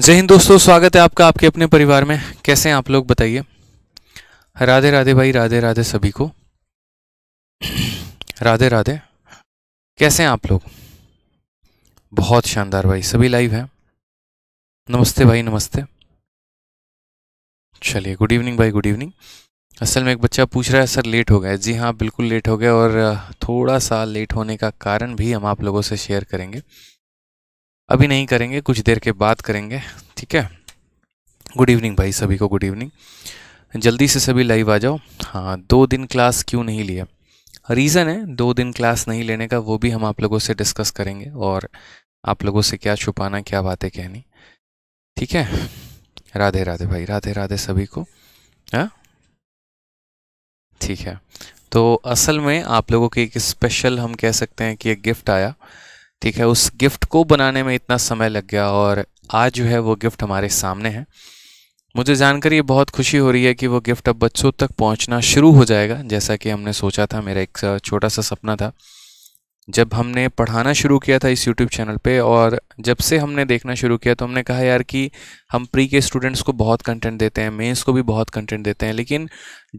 जय हिंद दोस्तों स्वागत है आपका आपके अपने परिवार में कैसे हैं आप लोग बताइए राधे राधे भाई राधे राधे सभी को राधे राधे कैसे हैं आप लोग बहुत शानदार भाई सभी लाइव हैं नमस्ते भाई नमस्ते चलिए गुड इवनिंग भाई गुड इवनिंग असल में एक बच्चा पूछ रहा है सर लेट हो गया जी हाँ बिल्कुल लेट हो गया और थोड़ा सा लेट होने का कारण भी हम आप लोगों से शेयर करेंगे अभी नहीं करेंगे कुछ देर के बाद करेंगे ठीक है गुड इवनिंग भाई सभी को गुड इवनिंग जल्दी से सभी लाइव आ जाओ हाँ दो दिन क्लास क्यों नहीं लिया रीज़न है दो दिन क्लास नहीं लेने का वो भी हम आप लोगों से डिस्कस करेंगे और आप लोगों से क्या छुपाना क्या बातें कहनी ठीक है राधे राधे भाई राधे राधे सभी को हाँ? ठीक है तो असल में आप लोगों की एक स्पेशल हम कह सकते हैं कि एक गिफ्ट आया ठीक है उस गिफ्ट को बनाने में इतना समय लग गया और आज जो है वो गिफ्ट हमारे सामने है मुझे जानकर ये बहुत खुशी हो रही है कि वो गिफ्ट अब बच्चों तक पहुंचना शुरू हो जाएगा जैसा कि हमने सोचा था मेरा एक छोटा सा सपना था जब हमने पढ़ाना शुरू किया था इस यूट्यूब चैनल पे और जब से हमने देखना शुरू किया तो हमने कहा यार कि हम प्री के स्टूडेंट्स को बहुत कंटेंट देते हैं मेंस को भी बहुत कंटेंट देते हैं लेकिन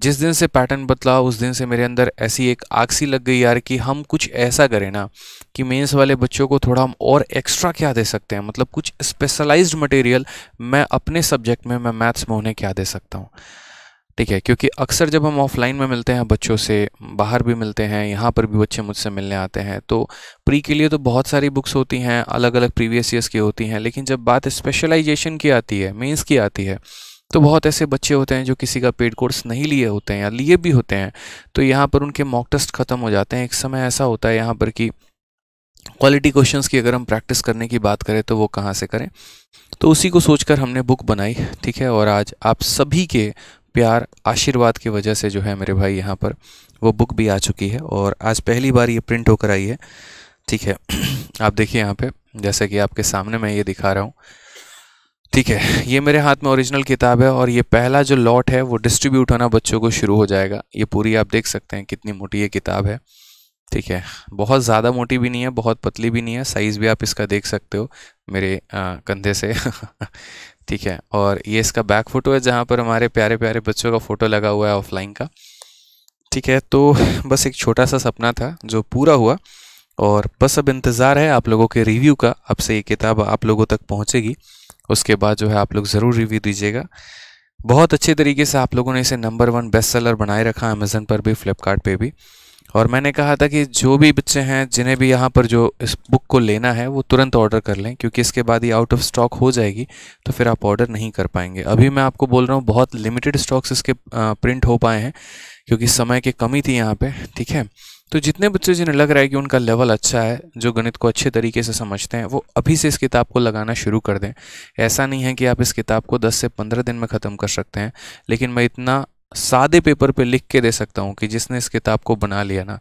जिस दिन से पैटर्न बदला उस दिन से मेरे अंदर ऐसी एक आग सी लग गई यार कि हम कुछ ऐसा करें ना कि मेंस वाले बच्चों को थोड़ा हम और एक्स्ट्रा क्या दे सकते हैं मतलब कुछ स्पेशलाइज्ड मटेरियल मैं अपने सब्जेक्ट में मैं मैथ्स में उन्हें क्या दे सकता हूँ ठीक है क्योंकि अक्सर जब हम ऑफलाइन में मिलते हैं बच्चों से बाहर भी मिलते हैं यहाँ पर भी बच्चे मुझसे मिलने आते हैं तो प्री के लिए तो बहुत सारी बुक्स होती हैं अलग अलग प्रीवियस ईयर्स की होती हैं लेकिन जब बात स्पेशलाइजेशन की आती है मीन्स की आती है तो बहुत ऐसे बच्चे होते हैं जो किसी का पेड कोर्स नहीं लिए होते हैं या लिए भी होते हैं तो यहाँ पर उनके मॉक टेस्ट ख़त्म हो जाते हैं एक समय ऐसा होता है यहाँ पर कि क्वालिटी क्वेश्चंस की अगर हम प्रैक्टिस करने की बात करें तो वो कहाँ से करें तो उसी को सोचकर हमने बुक बनाई ठीक है और आज आप सभी के प्यार आशीर्वाद की वजह से जो है मेरे भाई यहाँ पर वो बुक भी आ चुकी है और आज पहली बार ये प्रिंट होकर आई है ठीक है आप देखिए यहाँ पे जैसे कि आपके सामने मैं ये दिखा रहा हूँ ठीक है ये मेरे हाथ में ओरिजिनल किताब है और ये पहला जो लॉट है वो डिस्ट्रीब्यूट होना बच्चों को शुरू हो जाएगा ये पूरी आप देख सकते हैं कितनी मोटी ये किताब है ठीक है बहुत ज़्यादा मोटी भी नहीं है बहुत पतली भी नहीं है साइज़ भी आप इसका देख सकते हो मेरे आ, कंधे से ठीक है और ये इसका बैक फ़ोटो है जहाँ पर हमारे प्यारे प्यारे बच्चों का फ़ोटो लगा हुआ है ऑफलाइन का ठीक है तो बस एक छोटा सा सपना था जो पूरा हुआ और बस अब इंतज़ार है आप लोगों के रिव्यू का अब से ये किताब आप लोगों तक पहुँचेगी उसके बाद जो है आप लोग ज़रूर रिव्यू दीजिएगा बहुत अच्छे तरीके से आप लोगों ने इसे नंबर वन बेस्ट सेलर बनाए रखा अमेज़न पर भी फ्लिपकार्ट भी और मैंने कहा था कि जो भी बच्चे हैं जिन्हें भी यहाँ पर जो इस बुक को लेना है वो तुरंत ऑर्डर कर लें क्योंकि इसके बाद ये आउट ऑफ स्टॉक हो जाएगी तो फिर आप ऑर्डर नहीं कर पाएंगे अभी मैं आपको बोल रहा हूँ बहुत लिमिटेड स्टॉक्स इसके प्रिंट हो पाए हैं क्योंकि समय की कमी थी यहाँ पे ठीक है तो जितने बच्चे जिन्हें लग रहा है कि उनका लेवल अच्छा है जो गणित को अच्छे तरीके से समझते हैं वो अभी से इस किताब को लगाना शुरू कर दें ऐसा नहीं है कि आप इस किताब को 10 से 15 दिन में ख़त्म कर सकते हैं लेकिन मैं इतना सादे पेपर पे लिख के दे सकता हूँ कि जिसने इस किताब को बना लिया ना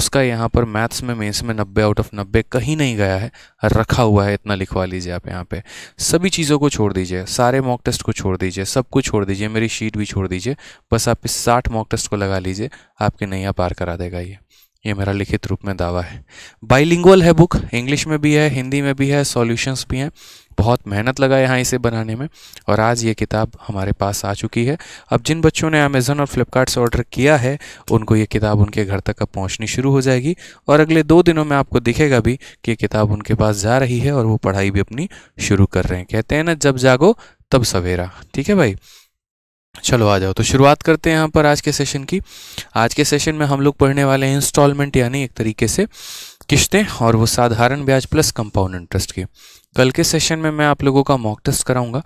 उसका यहाँ पर मैथ्स में मेंस में नब्बे आउट ऑफ नब्बे कहीं नहीं गया है रखा हुआ है इतना लिखवा लीजिए आप यहाँ पे सभी चीज़ों को छोड़ दीजिए सारे मॉक टेस्ट को छोड़ दीजिए सब कुछ छोड़ दीजिए मेरी शीट भी छोड़ दीजिए बस आप इस साठ मॉक टेस्ट को लगा लीजिए आपके नैया पार करा देगा ये ये मेरा लिखित रूप में दावा है बाइलिंगुअल है बुक इंग्लिश में भी है हिंदी में भी है सॉल्यूशंस भी हैं बहुत मेहनत लगा यहाँ इसे बनाने में और आज ये किताब हमारे पास आ चुकी है अब जिन बच्चों ने अमेज़न और फ्लिपकार्ट से ऑर्डर किया है उनको ये किताब उनके घर तक अब पहुँचनी शुरू हो जाएगी और अगले दो दिनों में आपको दिखेगा भी कि ये किताब उनके पास जा रही है और वो पढ़ाई भी अपनी शुरू कर रहे हैं कहते हैं ना जब जागो तब सवेरा ठीक है भाई चलो आ जाओ तो शुरुआत करते हैं यहाँ पर आज के सेशन की आज के सेशन में हम लोग पढ़ने वाले हैं इंस्टॉलमेंट यानी एक तरीके से किश्तें और वो साधारण ब्याज प्लस कंपाउंड इंटरेस्ट के कल के सेशन में मैं आप लोगों का मॉक टेस्ट कराऊंगा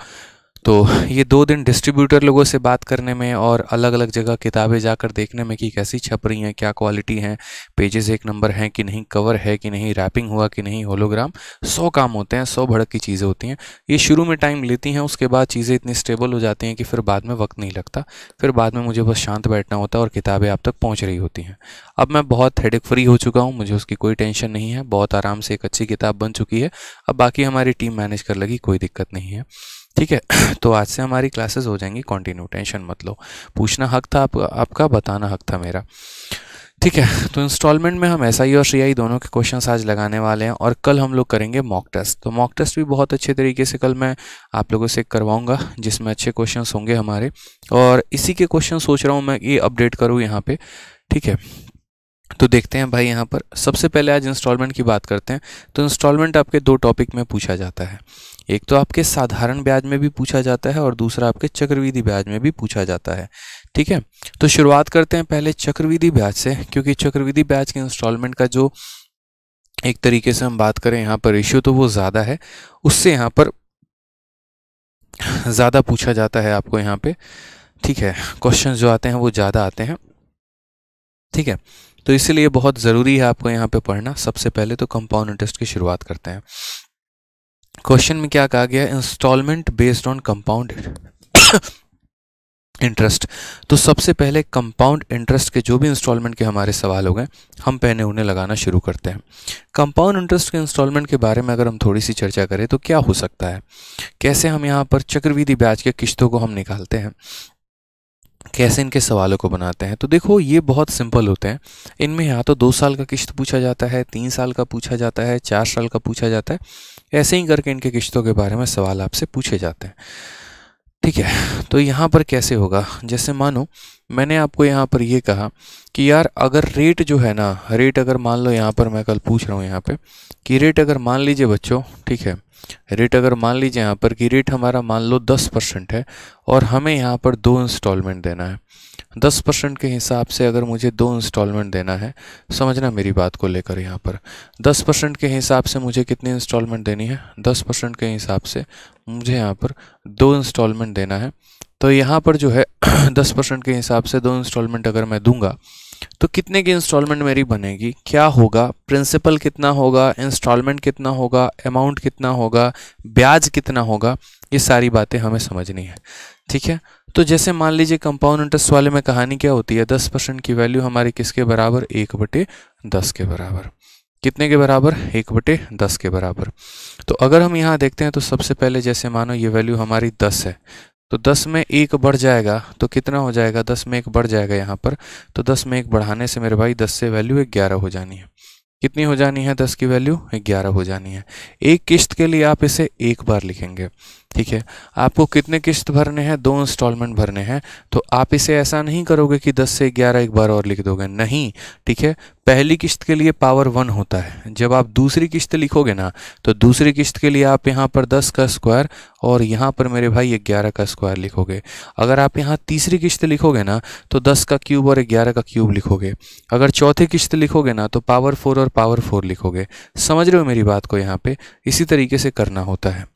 तो ये दो दिन डिस्ट्रीब्यूटर लोगों से बात करने में और अलग अलग जगह किताबें जाकर देखने में कि कैसी छप रही हैं क्या क्वालिटी हैं पेजेस एक नंबर हैं कि नहीं कवर है कि नहीं रैपिंग हुआ कि नहीं होलोग्राम सौ काम होते हैं सौ भड़क की चीज़ें होती हैं ये शुरू में टाइम लेती हैं उसके बाद चीज़ें इतनी स्टेबल हो जाती हैं कि फिर बाद में वक्त नहीं लगता फिर बाद में मुझे बस शांत बैठना होता है और किताबें आप तक पहुँच रही होती हैं अब मैं बहुत हेडेक फ्री हो चुका हूँ मुझे उसकी कोई टेंशन नहीं है बहुत आराम से एक अच्छी किताब बन चुकी है अब बाकी हमारी टीम मैनेज कर लगी कोई दिक्कत नहीं है ठीक है तो आज से हमारी क्लासेस हो जाएंगी कंटिन्यू टेंशन मत लो पूछना हक था आप, आपका बताना हक था मेरा ठीक है तो इंस्टॉलमेंट में हम एस और सी दोनों के क्वेश्चंस आज लगाने वाले हैं और कल हम लोग करेंगे मॉक टेस्ट तो मॉक टेस्ट भी बहुत अच्छे तरीके से कल मैं आप लोगों से करवाऊंगा जिसमें अच्छे क्वेश्चंस होंगे हमारे और इसी के क्वेश्चन सोच रहा हूँ मैं ये अपडेट करूँ यहाँ पे ठीक है तो देखते हैं भाई यहाँ पर सबसे पहले आज इंस्टॉलमेंट की बात करते हैं तो इंस्टॉलमेंट आपके दो टॉपिक में पूछा जाता है एक तो आपके साधारण ब्याज में भी पूछा जाता है और दूसरा आपके चक्रविधि ब्याज में भी पूछा जाता है ठीक है तो शुरुआत करते हैं पहले चक्रविधि ब्याज से क्योंकि चक्रविधि ब्याज के इंस्टॉलमेंट का जो एक तरीके से हम बात करें यहाँ पर रेशियो तो वो ज़्यादा है उससे यहाँ पर ज़्यादा पूछा जाता है आपको यहाँ पे ठीक है क्वेश्चन जो आते हैं वो ज़्यादा आते हैं ठीक है तो इसलिए बहुत ज़रूरी है आपको यहाँ पे पढ़ना सबसे पहले तो कंपाउंड इंटरेस्ट की शुरुआत करते हैं क्वेश्चन में क्या कहा गया instalment based on compound interest तो सबसे पहले कंपाउंड इंटरेस्ट के जो भी इंस्टॉलमेंट के हमारे सवाल हो गए हम पहले उन्हें लगाना शुरू करते हैं कंपाउंड इंटरेस्ट के इंस्टॉलमेंट के बारे में अगर हम थोड़ी सी चर्चा करें तो क्या हो सकता है कैसे हम यहाँ पर चक्रविधि ब्याज के किश्तों को हम निकालते हैं कैसे इनके सवालों को बनाते हैं तो देखो ये बहुत सिंपल होते हैं इनमें या तो दो साल का किश्त पूछा जाता है तीन साल का पूछा जाता है चार साल का पूछा जाता है ऐसे ही करके इनके किश्तों के बारे में सवाल आपसे पूछे जाते हैं ठीक है तो यहाँ पर कैसे होगा जैसे मानो मैंने आपको यहाँ पर ये कहा कि यार अगर रेट जो है ना रेट अगर मान लो यहाँ पर मैं कल पूछ रहा हूँ यहाँ पर कि रेट अगर मान लीजिए बच्चों ठीक है रेट अगर मान लीजिए यहाँ पर कि रेट हमारा मान लो दस परसेंट है और हमें यहाँ पर दो इंस्टॉलमेंट देना है दस परसेंट के हिसाब से अगर मुझे दो इंस्टॉलमेंट देना है समझना मेरी बात को लेकर यहाँ पर दस परसेंट के हिसाब से मुझे कितनी इंस्टॉलमेंट देनी है दस परसेंट के हिसाब से मुझे यहाँ पर दो इंस्टॉलमेंट देना है तो यहाँ पर जो है दस परसेंट के हिसाब से दो इंस्टॉलमेंट अगर मैं दूंगा तो कितने की इंस्टॉलमेंट मेरी बनेगी क्या होगा प्रिंसिपल कितना होगा इंस्टॉलमेंट कितना होगा अमाउंट कितना होगा ब्याज कितना होगा ये सारी बातें हमें समझनी है ठीक है तो जैसे मान लीजिए कंपाउंड इंटरेस्ट वाले में कहानी क्या होती है दस परसेंट की वैल्यू हमारी किसके बराबर एक बटे दस के बराबर कितने के बराबर एक बटे दस के बराबर तो अगर हम यहाँ देखते हैं तो सबसे पहले जैसे मानो ये वैल्यू हमारी दस है तो दस में एक बढ़ जाएगा तो कितना हो जाएगा दस में एक बढ़ जाएगा यहाँ पर तो दस में एक बढ़ाने से मेरे भाई दस से वैल्यू ग्यारह हो जानी है कितनी हो जानी है दस की वैल्यू ग्यारह हो जानी है एक किस्त के लिए आप इसे एक बार लिखेंगे ठीक है आपको कितने किस्त भरने हैं दो इंस्टॉलमेंट भरने हैं तो आप इसे ऐसा नहीं करोगे कि 10 से 11 एक बार और लिख दोगे नहीं ठीक है पहली किस्त के लिए पावर वन होता है जब आप दूसरी किस्त लिखोगे ना तो दूसरी किस्त के लिए आप यहाँ पर 10 का स्क्वायर और यहाँ पर मेरे भाई ग्यारह का स्क्वायर लिखोगे अगर आप यहाँ तीसरी किस्त लिखोगे ना तो 10 का क्यूब और ग्यारह का क्यूब लिखोगे अगर चौथी किस्त लिखोगे ना तो पावर फोर और पावर फोर लिखोगे समझ रहे हो मेरी बात को यहाँ पर इसी तरीके से करना होता है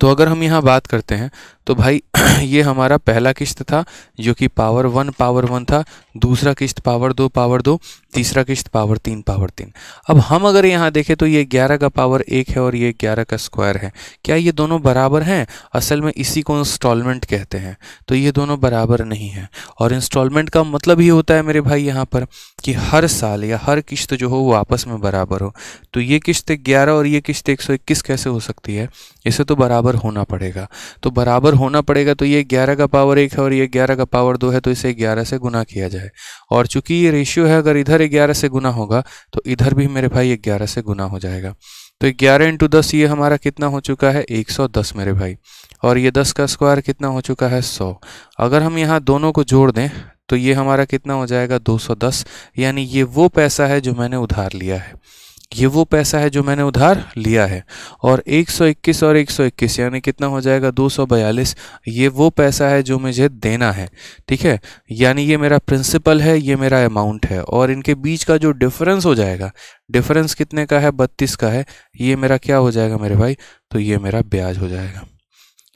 तो अगर हम यहाँ बात करते हैं तो भाई ये हमारा पहला किस्त था जो कि पावर वन पावर वन था दूसरा किस्त पावर दो पावर दो तीसरा किस्त पावर तीन पावर तीन अब हम अगर यहाँ देखें तो ये ग्यारह का पावर एक है और ये ग्यारह का स्क्वायर है क्या ये दोनों बराबर हैं असल में इसी को इंस्टॉलमेंट कहते हैं तो ये दोनों बराबर नहीं है और इंस्टॉलमेंट का मतलब ही होता है मेरे भाई यहाँ पर कि हर साल या हर किस्त जो हो वो आपस में बराबर हो तो ये किस्त ग्यारह और ये किस्त एक सौ इक्कीस कैसे हो सकती है इसे तो बराबर होना पड़ेगा तो बराबर होना पड़ेगा तो ये 11 का पावर एक है और ये 11 का पावर दो है तो इसे 11 से गुना किया जाए और चूंकि ये रेशियो है अगर इधर 11 से गुना होगा तो इधर भी मेरे भाई 11 ग्यारह से गुना हो जाएगा तो ग्यारह इंटू दस ये हमारा कितना हो चुका है एक सौ दस मेरे भाई और ये दस का स्क्वायर कितना हो चुका है सौ अगर हम यहाँ दोनों को जोड़ दें तो ये हमारा कितना हो जाएगा दो सौ दस यानी ये वो पैसा है जो मैंने उधार लिया है ये वो पैसा है जो मैंने उधार लिया है और 121 और 121 यानी कितना हो जाएगा 242 ये वो पैसा है जो मुझे देना है ठीक है यानी ये मेरा प्रिंसिपल है ये मेरा अमाउंट है और इनके बीच का जो डिफरेंस हो जाएगा डिफरेंस कितने का है बत्तीस का है ये मेरा क्या हो जाएगा मेरे भाई तो ये मेरा ब्याज हो जाएगा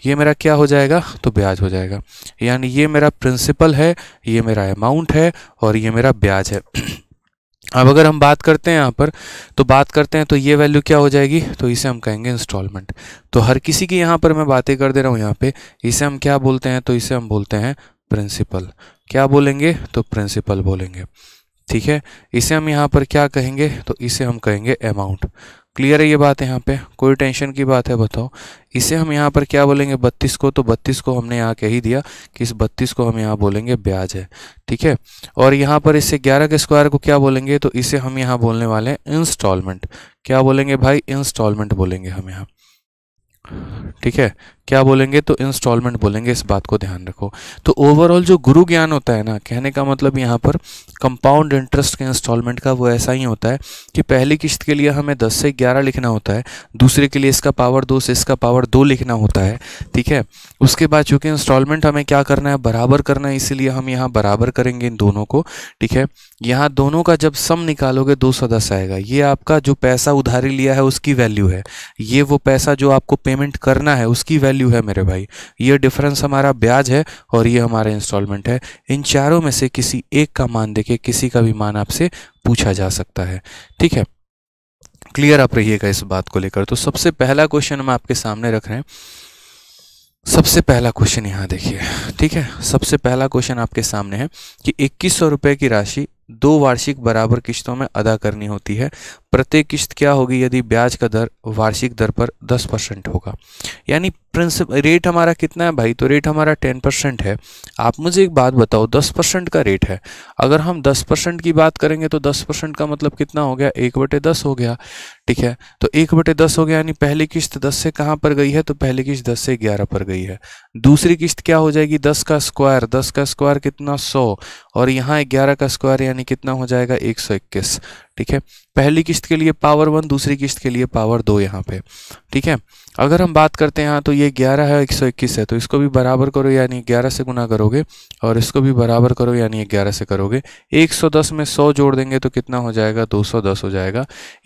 ये मेरा क्या हो जाएगा तो ब्याज हो जाएगा यानी ये मेरा प्रिंसिपल है ये मेरा अमाउंट है और ये मेरा ब्याज है अब अगर हम बात करते हैं यहाँ पर तो बात करते हैं तो ये वैल्यू क्या हो जाएगी तो इसे हम कहेंगे इंस्टॉलमेंट तो हर किसी की यहाँ पर मैं बातें कर दे रहा हूँ यहाँ पे इसे हम क्या बोलते हैं तो इसे हम बोलते हैं प्रिंसिपल क्या बोलेंगे तो प्रिंसिपल बोलेंगे ठीक है इसे हम यहाँ पर क्या कहेंगे तो इसे हम कहेंगे अमाउंट क्लियर है ये बात यहाँ पे कोई टेंशन की बात है बताओ इसे हम यहाँ पर क्या बोलेंगे बत्तीस को तो बत्तीस को हमने यहाँ कह ही दिया कि इस बत्तीस को हम यहाँ बोलेंगे ब्याज है ठीक है और यहाँ पर इसे ग्यारह के स्क्वायर को क्या बोलेंगे तो इसे हम यहाँ बोलने वाले हैं इंस्टॉलमेंट क्या बोलेंगे भाई इंस्टॉलमेंट बोलेंगे हम यहाँ ठीक है क्या बोलेंगे तो इंस्टॉलमेंट बोलेंगे इस बात को ध्यान रखो तो ओवरऑल जो गुरु ज्ञान होता है ना कहने का मतलब यहाँ पर कंपाउंड इंटरेस्ट के इंस्टॉलमेंट का वो ऐसा ही होता है कि पहली किश्त के लिए हमें दस से ग्यारह लिखना होता है दूसरे के लिए इसका पावर दो से इसका पावर दो लिखना होता है ठीक है उसके बाद चूँकि इंस्टॉलमेंट हमें क्या करना है बराबर करना है इसीलिए हम यहाँ बराबर करेंगे इन दोनों को ठीक है यहाँ दोनों का जब सम निकालोगे दो आएगा ये आपका जो पैसा उधारी लिया है उसकी वैल्यू है ये वो पैसा जो आपको पेमेंट करना है उसकी वैल्यू वैल्यू है मेरे भाई ये डिफरेंस हमारा ब्याज है और ये हमारा इंस्टॉलमेंट है इन चारों में से किसी एक का मान देके किसी का भी मान आपसे पूछा जा सकता है ठीक है क्लियर आप रहिएगा इस बात को लेकर तो सबसे पहला क्वेश्चन हम आपके सामने रख रहे हैं सबसे पहला क्वेश्चन यहाँ देखिए ठीक है सबसे पहला क्वेश्चन आपके सामने है कि इक्कीस सौ रुपये की राशि दो वार्षिक बराबर किस्तों में अदा करनी होती है प्रत्येक किस्त क्या होगी यदि ब्याज का दर वार्षिक दर पर 10 परसेंट होगा यानी प्रिंसिप रेट हमारा कितना है भाई तो रेट हमारा 10 परसेंट है आप मुझे एक बात बताओ 10 परसेंट का रेट है अगर हम 10 परसेंट की बात करेंगे तो 10 परसेंट का मतलब कितना हो गया एक बटे दस हो गया ठीक है तो एक बटे दस हो गया यानी पहली किस्त दस से कहाँ पर गई है तो पहली किस्त दस से ग्यारह पर गई है दूसरी किस्त क्या हो जाएगी दस का स्क्वायर दस का स्क्वायर कितना सौ और यहाँ ग्यारह का स्क्वायर यानी कितना हो जाएगा एक सौ इक्कीस ठीक है पहली किस्त के लिए पावर वन दूसरी किस्त के लिए पावर दो यहाँ पे ठीक है अगर हम बात करते हैं यहाँ तो ये ग्यारह है एक सौ इक्कीस है तो इसको भी बराबर करो यानी ग्यारह से गुना करोगे और इसको भी बराबर करो यानी ग्यारह से करोगे एक सौ दस में सौ जोड़ देंगे तो कितना हो जाएगा दो सौ दस हो जाएगा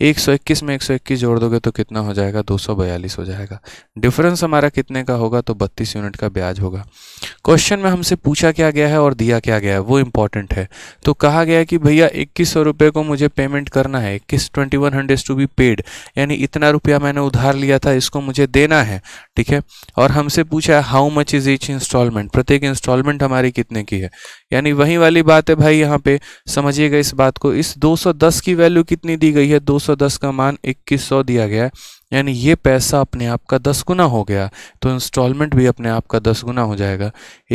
एक सौ इक्कीस में एक सौ इक्कीस जोड़ दोगे तो कितना हो जाएगा दो सौ बयालीस हो जाएगा डिफरेंस हमारा कितने का होगा तो बत्तीस यूनिट का ब्याज होगा क्वेश्चन में हमसे पूछा क्या गया है और दिया क्या गया है वो इंपॉर्टेंट है तो कहा गया कि भैया इक्कीस सौ को मुझे पेमेंट पेमेंट करना है किस twenty one hundred to be paid यानी इतना रुपया मैंने उधार लिया था इसको मुझे देना है ठीक है और हमसे पूछा how much is each instalment प्रत्येक इंस्टॉलमेंट हमारी कितने की है यानी वही वाली बात है भाई यहाँ पे समझिएगा इस बात को इस 210 की वैल्यू कितनी दी गई है 210 का मान 2100 दिया गया है यानी ये पैसा अपने आप का दस गुना हो गया तो इंस्टॉलमेंट भी अपने आप का दस गुना हो जाएगा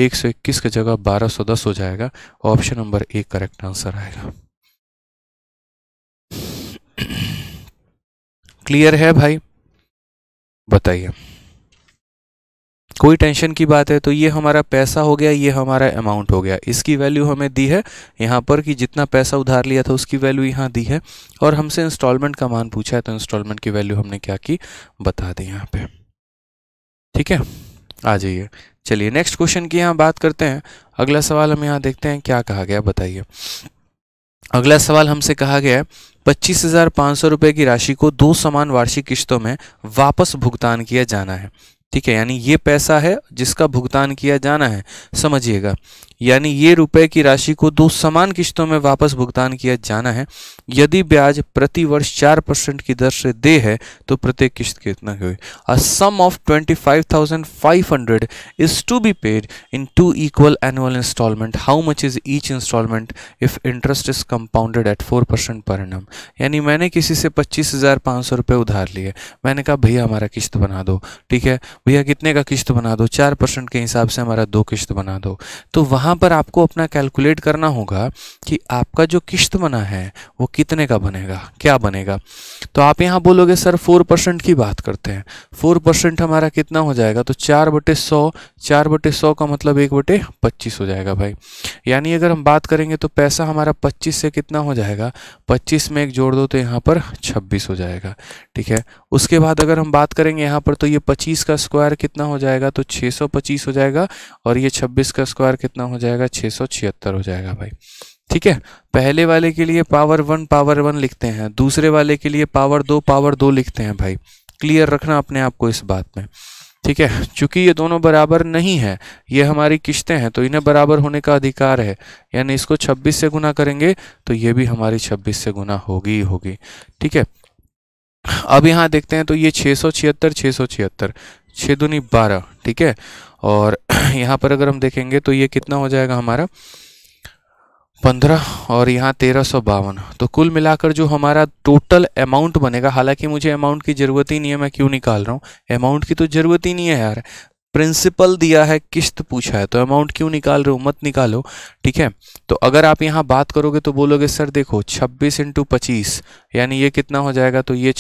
एक सौ इक्कीस की जगह बारह सौ दस हो जाएगा ऑप्शन नंबर एक करेक्ट आंसर आएगा क्लियर है भाई बताइए कोई टेंशन की बात है तो ये हमारा पैसा हो गया ये हमारा अमाउंट हो गया इसकी वैल्यू हमें दी है यहाँ पर कि जितना पैसा उधार लिया था उसकी वैल्यू यहाँ दी है और हमसे इंस्टॉलमेंट का मान पूछा है तो इंस्टॉलमेंट की वैल्यू हमने क्या की बता दी यहाँ पे ठीक है आ जाइए चलिए नेक्स्ट क्वेश्चन की यहाँ बात करते हैं अगला सवाल हम यहाँ देखते हैं क्या कहा गया बताइए अगला सवाल हमसे कहा गया है पच्चीस हजार पाँच सौ रुपये की राशि को दो समान वार्षिक किश्तों में वापस भुगतान किया जाना है ठीक है यानी ये पैसा है जिसका भुगतान किया जाना है समझिएगा यानी ये रुपए की राशि को दो समान किश्तों में वापस भुगतान किया जाना है यदि ब्याज प्रति वर्ष चार परसेंट की दर से दे है तो प्रत्येक किस्त कितना हुई a sum of twenty five thousand five hundred is to be paid in two equal annual instalment how much is each instalment if interest is compounded at four percent per annum यानी मैंने किसी से पच्चीस हजार पाँच सौ रुपये उधार लिए मैंने कहा भैया हमारा किस्त बना दो ठीक है भैया कितने का किस्त बना दो चार परसेंट के हिसाब से हमारा दो किस्त बना दो तो वहाँ यहाँ पर आपको अपना कैलकुलेट करना होगा कि आपका जो किश्त बना है वो कितने का बनेगा क्या बनेगा तो आप यहाँ बोलोगे सर फोर परसेंट की बात करते हैं फोर परसेंट हमारा कितना हो जाएगा तो चार बटे सौ चार बटे सौ का मतलब एक बटे पच्चीस हो जाएगा भाई यानी अगर हम बात करेंगे तो पैसा हमारा पच्चीस से कितना हो जाएगा पच्चीस में एक जोड़ दो तो यहाँ पर छब्बीस हो जाएगा ठीक है उसके बाद अगर हम बात करेंगे यहाँ पर तो ये पच्चीस का स्क्वायर कितना हो जाएगा तो छः हो जाएगा और ये छब्बीस का स्क्वायर कितना हो जाएगा छः हो जाएगा भाई ठीक है पहले वाले के लिए पावर वन पावर वन लिखते हैं दूसरे वाले के लिए पावर दो पावर दो लिखते हैं भाई क्लियर रखना अपने आप को इस बात में ठीक है चूंकि ये दोनों बराबर नहीं है ये हमारी किश्तें हैं तो इन्हें बराबर होने का अधिकार है यानी इसको 26 से गुना करेंगे तो ये भी हमारी 26 से गुना होगी ही होगी ठीक है अब यहाँ देखते हैं तो ये छः सौ छिहत्तर छः सौ छिहत्तर छः दूनी बारह ठीक है और यहाँ पर अगर हम देखेंगे तो ये कितना हो जाएगा हमारा पंद्रह और यहाँ तेरह सौ बावन तो कुल मिलाकर जो हमारा टोटल अमाउंट बनेगा हालांकि मुझे अमाउंट की ज़रूरत ही नहीं है मैं क्यों निकाल रहा हूँ अमाउंट की तो ज़रूरत ही नहीं है यार प्रिंसिपल दिया है किस्त पूछा है तो अमाउंट क्यों निकाल रहे हो मत निकालो ठीक है तो अगर आप यहाँ बात करोगे तो बोलोगे सर देखो छब्बीस इंटू पच्चीस यानी ये कितना हो जाएगा तो ये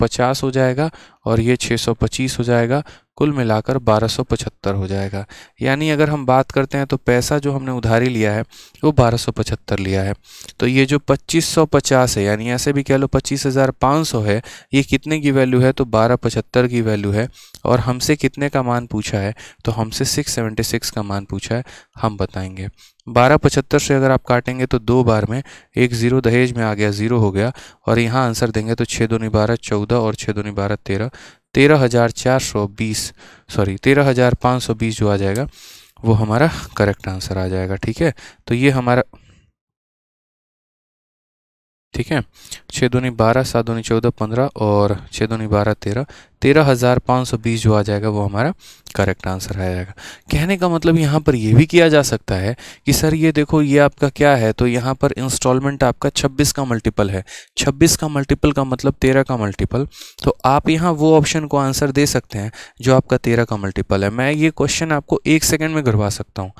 पचास हो जाएगा और ये पच्चीस हो जाएगा कुल मिलाकर 1275 हो जाएगा यानी अगर हम बात करते हैं तो पैसा जो हमने उधारी लिया है वो 1275 लिया है तो ये जो 2550 है यानी ऐसे भी कह लो 25,500 है ये कितने की वैल्यू है तो 1275 की वैल्यू है और हमसे कितने का मान पूछा है तो हमसे 676 का मान पूछा है हम बताएंगे बारह पचहत्तर से अगर आप काटेंगे तो दो बार में एक ज़ीरो दहेज में आ गया ज़ीरो हो गया और यहाँ आंसर देंगे तो छः दूनी बारह चौदह और छः दूनी बारह तेरह तेरह हज़ार चार सौ बीस सॉरी तेरह हज़ार पाँच सौ बीस जो आ जाएगा वो हमारा करेक्ट आंसर आ जाएगा ठीक है तो ये हमारा ठीक है छः दूनी बारह सात दूनी चौदह पंद्रह और छः दूनी बारह तेरह तेरह हज़ार पाँच सौ बीस जो आ जाएगा वो हमारा करेक्ट आंसर आ जाएगा कहने का मतलब यहाँ पर यह भी किया जा सकता है कि सर ये देखो ये आपका क्या है तो यहाँ पर इंस्टॉलमेंट आपका छब्बीस का मल्टीपल है छब्बीस का मल्टीपल का मतलब तेरह का मल्टीपल तो आप यहाँ वो ऑप्शन को आंसर दे सकते हैं जो आपका तेरह का मल्टीपल है मैं ये क्वेश्चन आपको एक सेकेंड में करवा सकता हूँ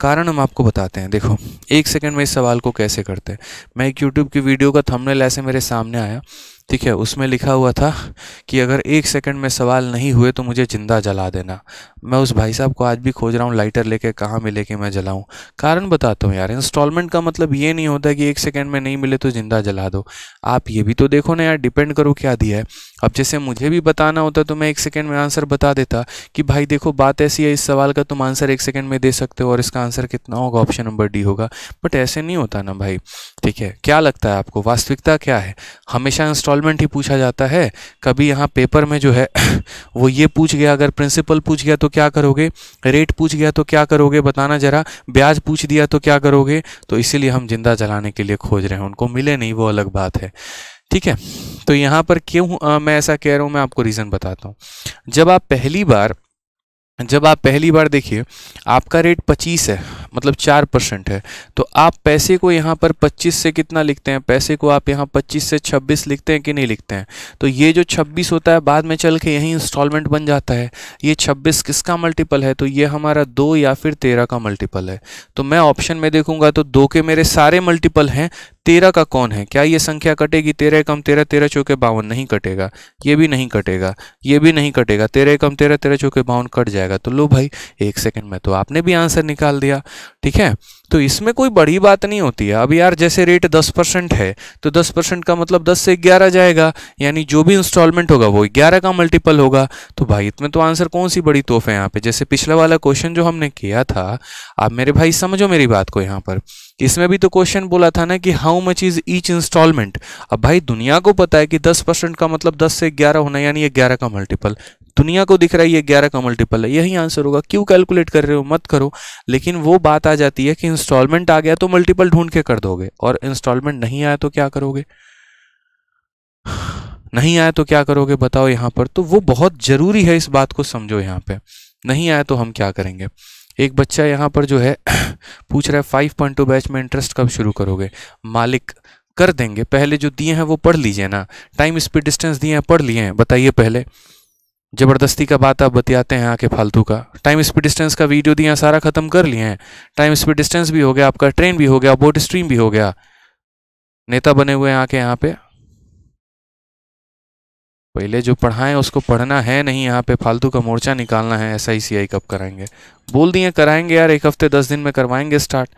कारण हम आपको बताते हैं देखो एक सेकेंड में इस सवाल को कैसे करते हैं मैं एक यूट्यूब की वीडियो का थमनेल ऐसे मेरे सामने आया ठीक है उसमें लिखा हुआ था कि अगर एक सेकंड में सवाल नहीं हुए तो मुझे ज़िंदा जला देना मैं उस भाई साहब को आज भी खोज रहा हूँ लाइटर लेके कहाँ मिले कि मैं जलाऊँ कारण बताता हूँ यार इंस्टॉलमेंट का मतलब ये नहीं होता कि एक सेकेंड में नहीं मिले तो ज़िंदा जला दो आप ये भी तो देखो ना यार डिपेंड करो क्या दिया है अब जैसे मुझे भी बताना होता तो मैं एक सेकेंड में आंसर बता देता कि भाई देखो बात ऐसी है इस सवाल का तुम आंसर एक सेकेंड में दे सकते हो और इसका आंसर कितना होगा ऑप्शन नंबर डी होगा बट ऐसे नहीं होता ना भाई ठीक है क्या लगता है आपको वास्तविकता क्या है हमेशा इंस्टॉलमेंट ही पूछा जाता है कभी यहाँ पेपर में जो है वो ये पूछ गया अगर प्रिंसिपल पूछ गया तो क्या करोगे रेट पूछ गया तो क्या करोगे बताना ज़रा ब्याज पूछ दिया तो क्या करोगे तो इसीलिए हम जिंदा जलाने के लिए खोज रहे हैं उनको मिले नहीं वो अलग बात है ठीक है तो यहाँ पर क्यों आ, मैं ऐसा कह रहा हूँ मैं आपको रीज़न बताता हूँ जब आप पहली बार जब आप पहली बार देखिए आपका रेट 25 है मतलब चार परसेंट है तो आप पैसे को यहाँ पर पच्चीस से कितना लिखते हैं पैसे को आप यहाँ पच्चीस से छब्बीस लिखते हैं कि नहीं लिखते हैं तो ये जो छब्बीस होता है बाद में चल के यही इंस्टॉलमेंट बन जाता है ये छब्बीस किसका मल्टीपल है तो ये हमारा दो या फिर तेरह का मल्टीपल है तो मैं ऑप्शन में देखूंगा तो दो के मेरे सारे मल्टीपल हैं तेरह का कौन है क्या ये संख्या कटेगी तेरह कम तेरह तेरह चौके बावन नहीं कटेगा ये भी नहीं कटेगा ये भी नहीं कटेगा तेरह कम तेरह तेरह चौके बावन कट जाएगा तो लो भाई एक सेकंड में तो आपने भी आंसर निकाल दिया ठीक है तो इसमें कोई बड़ी बात नहीं होती है अब यार जैसे रेट दस परसेंट है तो दस परसेंट का मतलब दस से ग्यारह जाएगा यानी जो भी इंस्टॉलमेंट होगा वो ग्यारह का मल्टीपल होगा तो भाई इतने तो आंसर कौन सी बड़ी तोहफे यहाँ पे जैसे पिछला वाला क्वेश्चन जो हमने किया था आप मेरे भाई समझो मेरी बात को यहाँ पर इसमें भी तो क्वेश्चन बोला था ना कि how much is each instalment अब भाई दुनिया को पता है कि 10 परसेंट का मतलब 10 से 11 होना यानी ये 11 का मल्टीपल दुनिया को दिख रहा है ये 11 का मल्टीपल है यही आंसर होगा क्यों कैलकुलेट कर रहे हो मत करो लेकिन वो बात आ जाती है कि इंस्टॉलमेंट आ गया तो मल्टीपल ढूंढ के कर दोगे और इंस्टॉलमेंट नहीं आया तो क्या करोगे नहीं आया तो क्या करोगे बताओ यहाँ पर तो वो बहुत ज़रूरी है इस बात को समझो यहाँ पे नहीं आया तो हम क्या करेंगे एक बच्चा यहाँ पर जो है पूछ रहा है फाइव पॉइंट टू बैच में इंटरेस्ट कब शुरू करोगे मालिक कर देंगे पहले जो दिए हैं वो पढ़ लीजिए ना टाइम स्पीड डिस्टेंस दिए हैं पढ़ लिए हैं बताइए पहले ज़बरदस्ती का बात आप बतियाते हैं आके फालतू का टाइम स्पीड डिस्टेंस का वीडियो दिया सारा ख़त्म कर लिए हैं टाइम स्पीड डिस्टेंस भी हो गया आपका ट्रेन भी हो गया बोट स्ट्रीम भी हो गया नेता बने हुए हैं आके यहाँ पे पहले जो पढ़ाएं उसको पढ़ना है नहीं यहाँ पे फालतू का मोर्चा निकालना है एस आई सी आई कब कराएंगे बोल दिए कराएंगे यार एक हफ्ते दस दिन में करवाएंगे स्टार्ट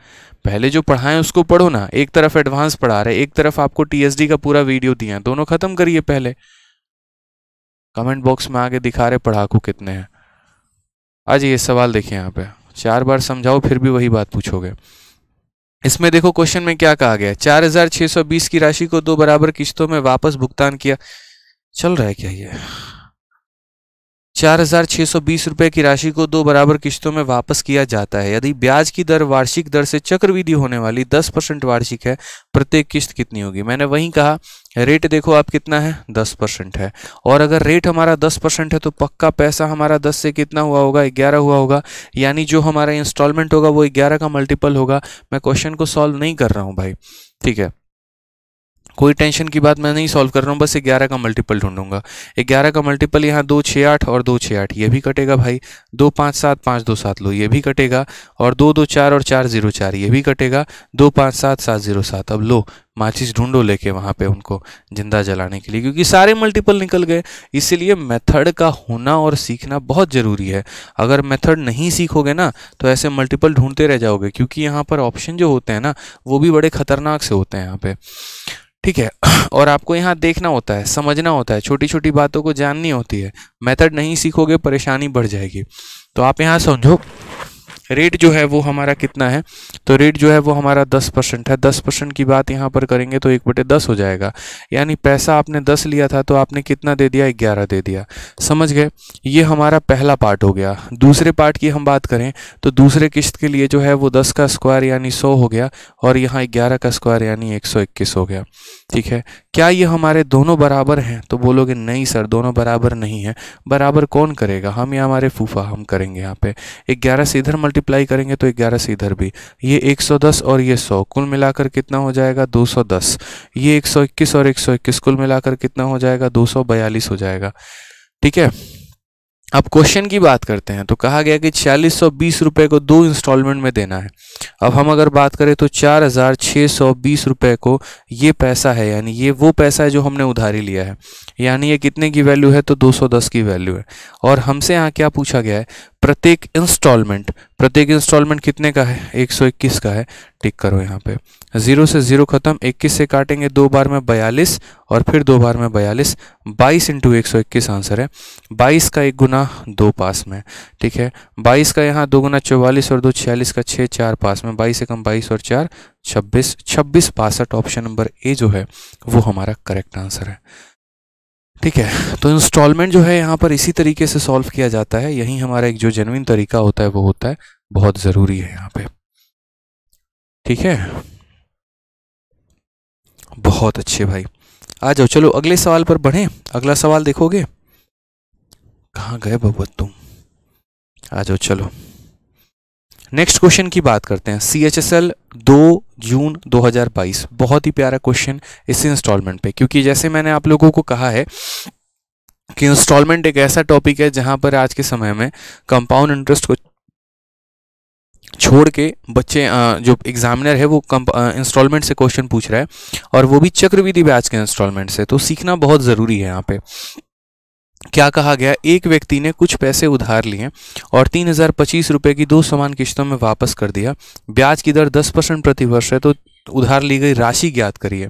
पहले जो पढ़ाएं उसको पढ़ो ना एक तरफ एडवांस पढ़ा रहे एक तरफ आपको टीएसडी का पूरा वीडियो दिया दोनों ख़त्म करिए पहले कमेंट बॉक्स में आगे दिखा रहे पढ़ाकू कितने हैं आज ये सवाल देखिए यहाँ पे चार बार समझाओ फिर भी वही बात पूछोगे इसमें देखो क्वेश्चन में क्या कहा गया चार हजार छह सौ बीस की राशि को दो बराबर किश्तों में वापस भुगतान किया चल रहा है क्या ये चार हजार छह सौ बीस रुपए की राशि को दो बराबर किश्तों में वापस किया जाता है यदि ब्याज की दर वार्षिक दर से चक्रविधि होने वाली दस परसेंट वार्षिक है प्रत्येक किस्त कितनी होगी मैंने वहीं कहा रेट देखो आप कितना है दस परसेंट है और अगर रेट हमारा दस परसेंट है तो पक्का पैसा हमारा दस से कितना हुआ होगा ग्यारह हुआ होगा यानी जो हमारा इंस्टॉलमेंट होगा वो ग्यारह का मल्टीपल होगा मैं क्वेश्चन को सॉल्व नहीं कर रहा हूँ भाई ठीक है कोई टेंशन की बात मैं नहीं सॉल्व कर रहा हूँ बस ग्यारह का मल्टीपल ढूंढूंगा ग्यारह का मल्टीपल यहाँ दो छः आठ और दो छः आठ ये भी कटेगा भाई दो पाँच सात पाँच दो सात लो ये भी कटेगा और दो दो चार और चार जीरो चार ये भी कटेगा दो पाँच सात सात जीरो सात अब लो माचिस ढूंढो लेके वहाँ पे उनको जिंदा जलाने के लिए क्योंकि सारे मल्टीपल निकल गए इसीलिए मेथड का होना और सीखना बहुत ज़रूरी है अगर मेथड नहीं सीखोगे ना तो ऐसे मल्टीपल ढूंढते रह जाओगे क्योंकि यहाँ पर ऑप्शन जो होते हैं ना वो भी बड़े खतरनाक से होते हैं यहाँ पे ठीक है और आपको यहाँ देखना होता है समझना होता है छोटी छोटी बातों को जाननी होती है मेथड नहीं सीखोगे परेशानी बढ़ जाएगी तो आप यहाँ समझो रेट जो है वो हमारा कितना है तो रेट जो है वो हमारा दस परसेंट है दस परसेंट की बात यहाँ पर करेंगे तो एक बटे दस हो जाएगा यानी पैसा आपने दस लिया था तो आपने कितना दे दिया ग्यारह दे दिया समझ गए ये हमारा पहला पार्ट हो गया दूसरे पार्ट की हम बात करें तो दूसरे किश्त के लिए जो है वो दस का स्क्वायर यानी सौ हो गया और यहाँ ग्यारह का स्क्वायर यानी एक सौ इक्कीस हो गया ठीक है क्या ये हमारे दोनों बराबर हैं तो बोलोगे नहीं सर दोनों बराबर नहीं है बराबर कौन करेगा हम या हमारे फूफा हम करेंगे यहाँ पे ग्यारह से इधर मल्टी मल्टीप्लाई करेंगे तो ग्यारह से इधर भी ये 110 और ये 100 कुल मिलाकर कितना हो जाएगा 210 ये 121 और 121 कुल मिलाकर कितना हो जाएगा 242 हो जाएगा ठीक है अब क्वेश्चन की बात करते हैं तो कहा गया कि छियालीस सौ बीस रुपये को दो इंस्टॉलमेंट में देना है अब हम अगर बात करें तो चार हज़ार छः सौ बीस रुपये को ये पैसा है यानी ये वो पैसा है जो हमने उधारी लिया है यानी ये कितने की वैल्यू है तो दो सौ दस की वैल्यू है और हमसे यहाँ क्या पूछा गया है प्रत्येक इंस्टॉलमेंट प्रत्येक इंस्टॉलमेंट कितने का है एक सौ इक्कीस का है टिक करो यहाँ पर जीरो से जीरो खत्म इक्कीस से काटेंगे दो बार में बयालीस और फिर दो बार में बयालीस बाईस इंटू एक सौ इक्कीस आंसर है बाईस का एक गुना दो पास में ठीक है बाईस का यहाँ दो गुना चौवालीस और दो छियालीस का छः चार पास में बाईस एकम बाईस और चार छब्बीस छब्बीस बासठ ऑप्शन नंबर ए जो है वो हमारा करेक्ट आंसर है ठीक है तो इंस्टॉलमेंट जो है यहाँ पर इसी तरीके से सॉल्व किया जाता है यही हमारा एक जो जेनविन तरीका होता है वो होता है बहुत ज़रूरी है यहाँ पे ठीक है बहुत अच्छे भाई आ जाओ चलो अगले सवाल पर बढ़ें अगला सवाल देखोगे कहाँ गए भगवत तुम आ जाओ चलो नेक्स्ट क्वेश्चन की बात करते हैं सी एच एस एल दो जून 2022 बहुत ही प्यारा क्वेश्चन इस इंस्टॉलमेंट पे क्योंकि जैसे मैंने आप लोगों को कहा है कि इंस्टॉलमेंट एक ऐसा टॉपिक है जहां पर आज के समय में कंपाउंड इंटरेस्ट को छोड़ के बच्चे जो एग्जामिनर है वो कम इंस्टॉलमेंट से क्वेश्चन पूछ रहा है और वो भी चक्रविधि ब्याज के इंस्टॉलमेंट से तो सीखना बहुत ज़रूरी है यहाँ पे क्या कहा गया एक व्यक्ति ने कुछ पैसे उधार लिए और तीन हज़ार पच्चीस रुपये की दो समान किश्तों में वापस कर दिया ब्याज की दर दस परसेंट प्रतिवर्ष है तो उधार ली गई राशि ज्ञात करिए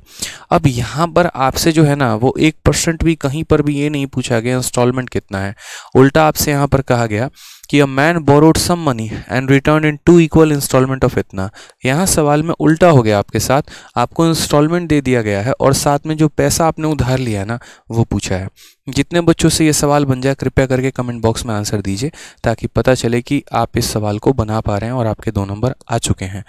अब यहाँ पर आपसे जो है ना वो एक परसेंट भी कहीं पर भी ये नहीं पूछा गया इंस्टॉलमेंट कितना है उल्टा आपसे यहाँ पर कहा गया कि a man borrowed some money and return in two equal instalment of इतना यहाँ सवाल में उल्टा हो गया आपके साथ आपको इंस्टॉलमेंट दे दिया गया है और साथ में जो पैसा आपने उधार लिया है ना वो पूछा है जितने बच्चों से ये सवाल बन जाए कृपया करके कमेंट बॉक्स में आंसर दीजिए ताकि पता चले कि आप इस सवाल को बना पा रहे हैं और आपके दो नंबर आ चुके हैं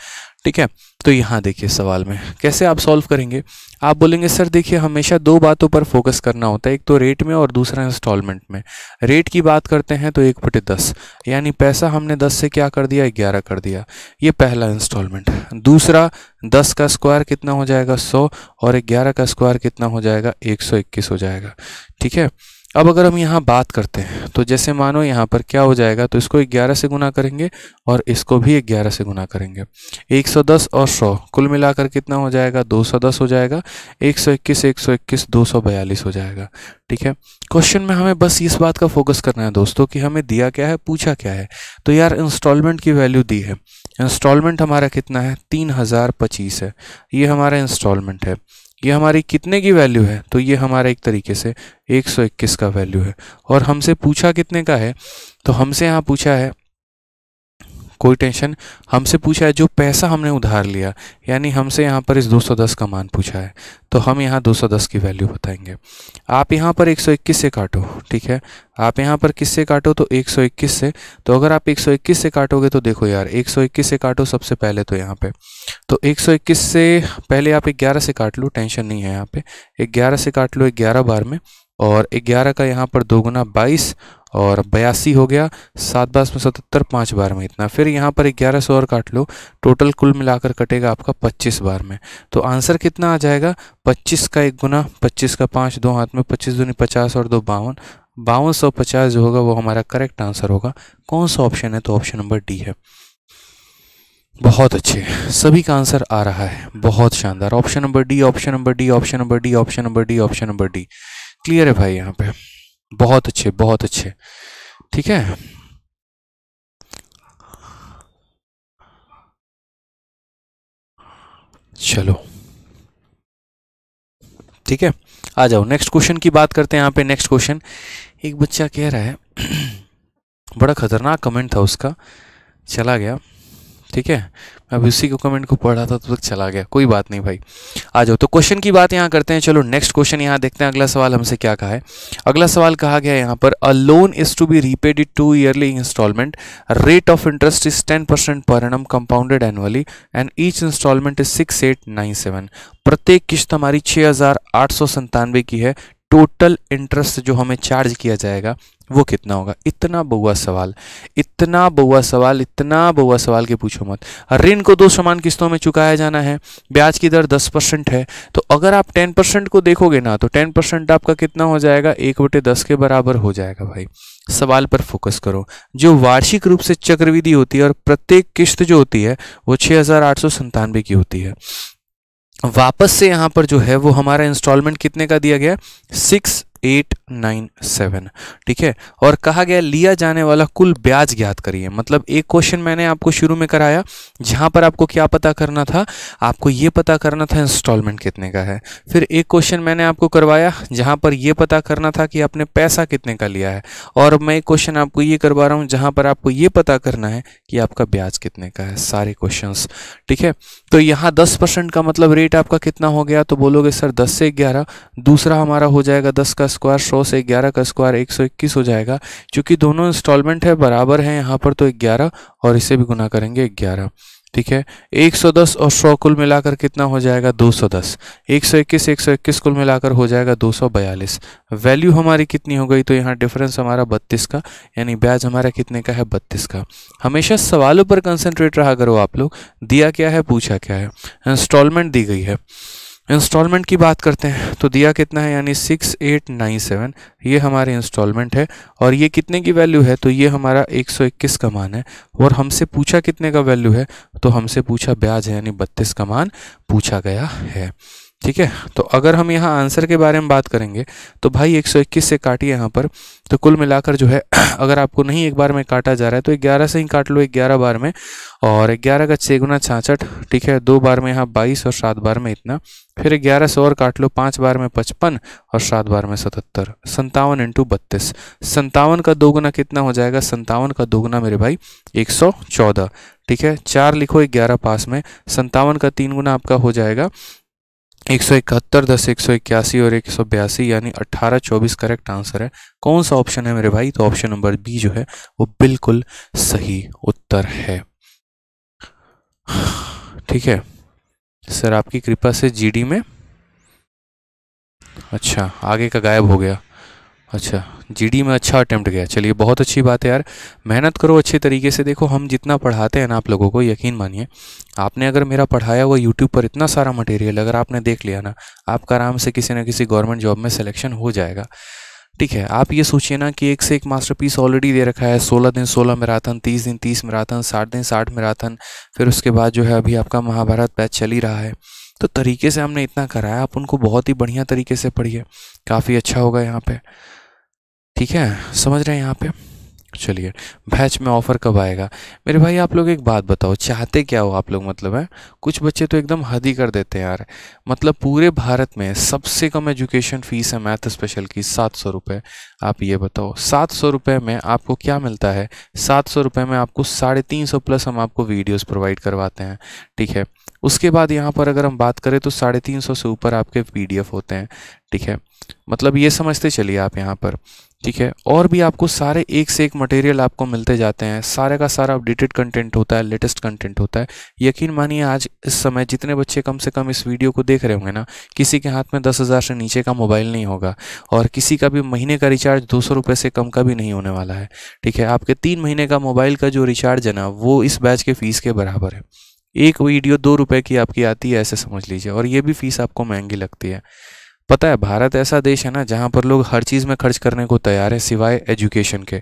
ठीक है तो यहाँ देखिए सवाल में कैसे आप सॉल्व करेंगे आप बोलेंगे सर देखिए हमेशा दो बातों पर फोकस करना होता है एक तो रेट में और दूसरा इंस्टॉलमेंट में रेट की बात करते हैं तो एक बटे दस यानी पैसा हमने 10 से क्या कर दिया 11 कर दिया ये पहला इंस्टॉलमेंट दूसरा 10 का स्क्वायर कितना हो जाएगा 100 और 11 का स्क्वायर कितना हो जाएगा 121 हो जाएगा ठीक है अब अगर हम यहाँ बात करते हैं तो जैसे मानो यहाँ पर क्या हो जाएगा तो इसको 11 से गुना करेंगे और इसको भी 11 से गुना करेंगे 110 और 100 कुल मिलाकर कितना हो जाएगा 210 हो जाएगा 121 121 242 हो जाएगा ठीक है क्वेश्चन में हमें बस इस बात का फोकस करना है दोस्तों कि हमें दिया क्या है पूछा क्या है तो यार इंस्टॉलमेंट की वैल्यू दी है इंस्टॉलमेंट हमारा कितना है तीन हज़ार पच्चीस है ये हमारा इंस्टॉलमेंट है ये हमारी कितने की वैल्यू है तो ये हमारा एक तरीके से 121 का वैल्यू है और हमसे पूछा कितने का है तो हमसे यहाँ पूछा है कोई टेंशन हमसे पूछा है जो पैसा हमने उधार लिया यानी हमसे यहाँ पर इस 210 का मान पूछा है तो हम यहाँ 210 की वैल्यू बताएंगे आप यहाँ पर 121 से काटो ठीक है आप यहाँ पर किससे काटो तो 121 से तो अगर आप 121 से काटोगे तो देखो यार 121 से काटो सबसे पहले तो यहाँ पे तो 121 से पहले आप 11 से काट लो टेंशन नहीं है यहाँ पे 11 से काट लो 11 बार में और 11 का यहाँ पर दोगुना बाईस और बयासी हो गया सात बार में सतहत्तर पाँच बार में इतना फिर यहाँ पर ग्यारह सौ और काट लो टोटल कुल मिलाकर कटेगा आपका पच्चीस बार में तो आंसर कितना आ जाएगा पच्चीस का एक गुना पच्चीस का पाँच दो हाथ में पच्चीस दूनी पचास और दो बावन बावन सौ पचास जो होगा वो हमारा करेक्ट आंसर होगा कौन सा ऑप्शन है तो ऑप्शन नंबर डी है बहुत अच्छे सभी का आंसर आ रहा है बहुत शानदार option number D option number D option number D option number D option number D clear है भाई यहाँ पे बहुत अच्छे बहुत अच्छे ठीक है चलो ठीक है आ जाओ नेक्स्ट क्वेश्चन की बात करते हैं यहाँ पे नेक्स्ट क्वेश्चन एक बच्चा कह रहा है बड़ा खतरनाक कमेंट था उसका चला गया ठीक है मैं अभी उसी को कमेंट को पढ़ रहा था तो तक चला गया कोई बात नहीं भाई आ जाओ तो क्वेश्चन की बात यहाँ करते हैं चलो नेक्स्ट क्वेश्चन यहाँ देखते हैं अगला सवाल हमसे क्या कहा है अगला सवाल कहा गया है यहाँ पर a loan is to be repaid it two yearly instalment rate of interest is ten percent per annum compounded annually and each instalment is six eight nine seven प्रत्येक किश्त हमारी छः हज़ार आठ सौ संतानवे की है टोटल इंटरेस्ट जो हमें चार्ज किया जाएगा वो कितना होगा इतना बउआ सवाल इतना बउआ सवाल इतना बउआ सवाल के पूछो मत ऋण को दो समान किस्तों में चुकाया जाना है ब्याज की दर दस परसेंट है तो अगर आप टेन परसेंट को देखोगे ना तो टेन परसेंट आपका कितना हो जाएगा एक बटे दस के बराबर हो जाएगा भाई सवाल पर फोकस करो जो वार्षिक रूप से चक्रविधि होती है और प्रत्येक किस्त जो होती है वो छः हज़ार आठ सौ संतानवे की होती है वापस से यहाँ पर जो है वो हमारा इंस्टॉलमेंट कितने का दिया गया सिक्स एट नाइन सेवन ठीक है और कहा गया लिया जाने वाला कुल ब्याज ज्ञात करिए मतलब एक क्वेश्चन मैंने आपको शुरू में कराया जहां पर आपको क्या पता करना था आपको ये पता करना था इंस्टॉलमेंट कितने का है फिर एक क्वेश्चन मैंने आपको करवाया जहां पर यह पता करना था कि आपने पैसा कितने का लिया है और मैं एक क्वेश्चन आपको ये करवा रहा हूँ जहाँ पर आपको ये पता करना है कि आपका ब्याज कितने का है सारे क्वेश्चन ठीक है तो यहाँ दस परसेंट का मतलब रेट आपका कितना हो गया तो बोलोगे सर दस से ग्यारह दूसरा हमारा हो जाएगा दस का का स्क्वायर सौ से ग्यारह का स्क्वायर एक सौ इक्कीस हो जाएगा क्योंकि दोनों इंस्टॉलमेंट है बराबर है यहाँ पर तो ग्यारह और इसे भी गुना करेंगे ग्यारह ठीक है 110 और 100 कुल मिलाकर कितना हो जाएगा 210 121 121 कुल मिलाकर हो जाएगा 242 वैल्यू हमारी कितनी हो गई तो यहाँ डिफरेंस हमारा 32 का यानी ब्याज हमारा कितने का है 32 का हमेशा सवालों पर कंसंट्रेट रहा करो आप लोग दिया क्या है पूछा क्या है इंस्टॉलमेंट दी गई है इंस्टॉलमेंट की बात करते हैं तो दिया कितना है यानी सिक्स एट नाइन सेवन ये हमारे इंस्टॉलमेंट है और ये कितने की वैल्यू है तो ये हमारा एक सौ इक्कीस का मान है और हमसे पूछा कितने का वैल्यू है तो हमसे पूछा ब्याज है यानी बत्तीस का मान पूछा गया है ठीक है तो अगर हम यहाँ आंसर के बारे में बात करेंगे तो भाई 121 से काटिए यहाँ पर तो कुल मिलाकर जो है अगर आपको नहीं एक बार में काटा जा रहा है तो 11 से ही काट लो 11 बार में और 11 का छः गुना छाछठ ठीक है दो बार में यहाँ 22 और सात बार में इतना फिर ग्यारह सौ और काट लो पांच बार में पचपन और सात बार में सतहत्तर संतावन इंटू बत्तीस संतावन का दोगुना कितना हो जाएगा संतावन का दोगुना मेरे भाई एक सौ चौदह ठीक है चार लिखो ग्यारह पास में संतावन का तीन गुना आपका हो जाएगा एक सौ इकहत्तर दस एक सौ इक्यासी और एक सौ बयासी यानी अट्ठारह चौबीस करेक्ट आंसर है कौन सा ऑप्शन है मेरे भाई तो ऑप्शन नंबर बी जो है वो बिल्कुल सही उत्तर है ठीक है सर आपकी कृपा से जीडी में अच्छा आगे का गायब हो गया अच्छा जीडी में अच्छा अटैम्प्ट गया चलिए बहुत अच्छी बात है यार मेहनत करो अच्छे तरीके से देखो हम जितना पढ़ाते हैं ना आप लोगों को यकीन मानिए आपने अगर मेरा पढ़ाया हुआ यूट्यूब पर इतना सारा मटेरियल अगर आपने देख लिया ना आपका आराम से किसी ना किसी गवर्नमेंट जॉब में सिलेक्शन हो जाएगा ठीक है आप ये सोचिए ना कि एक से एक मास्टरपीस ऑलरेडी दे रखा है सोलह दिन सोलह मैराथन तीस दिन तीस मैराथन साठ दिन साठ मैराथन फिर उसके बाद जो है अभी आपका महाभारत बैच चल ही रहा है तो तरीके से हमने इतना कराया आप उनको बहुत ही बढ़िया तरीके से पढ़िए काफ़ी अच्छा होगा यहाँ पे ठीक है समझ रहे हैं यहाँ पे चलिए बैच में ऑफ़र कब आएगा मेरे भाई आप लोग एक बात बताओ चाहते क्या हो आप लोग मतलब है कुछ बच्चे तो एकदम हद ही कर देते हैं यार मतलब पूरे भारत में सबसे कम एजुकेशन फ़ीस है मैथ स्पेशल की सात सौ रुपये आप ये बताओ सात सौ रुपये में आपको क्या मिलता है सात सौ रुपये में आपको साढ़े तीन सौ प्लस हम आपको वीडियोज़ प्रोवाइड करवाते हैं ठीक है उसके बाद यहाँ पर अगर हम बात करें तो साढ़े तीन सौ से ऊपर आपके पी होते हैं ठीक है मतलब ये समझते चलिए आप यहाँ पर ठीक है और भी आपको सारे एक से एक मटेरियल आपको मिलते जाते हैं सारे का सारा अपडेटेड कंटेंट होता है लेटेस्ट कंटेंट होता है यकीन मानिए आज इस समय जितने बच्चे कम से कम इस वीडियो को देख रहे होंगे ना किसी के हाथ में दस हज़ार से नीचे का मोबाइल नहीं होगा और किसी का भी महीने का रिचार्ज दो सौ रुपये से कम का भी नहीं होने वाला है ठीक है आपके तीन महीने का मोबाइल का जो रिचार्ज है ना वो इस बैच के फ़ीस के बराबर है एक वीडियो दो रुपये की आपकी आती है ऐसे समझ लीजिए और ये भी फ़ीस आपको महंगी लगती है पता है भारत ऐसा देश है ना जहाँ पर लोग हर चीज़ में खर्च करने को तैयार है सिवाय एजुकेशन के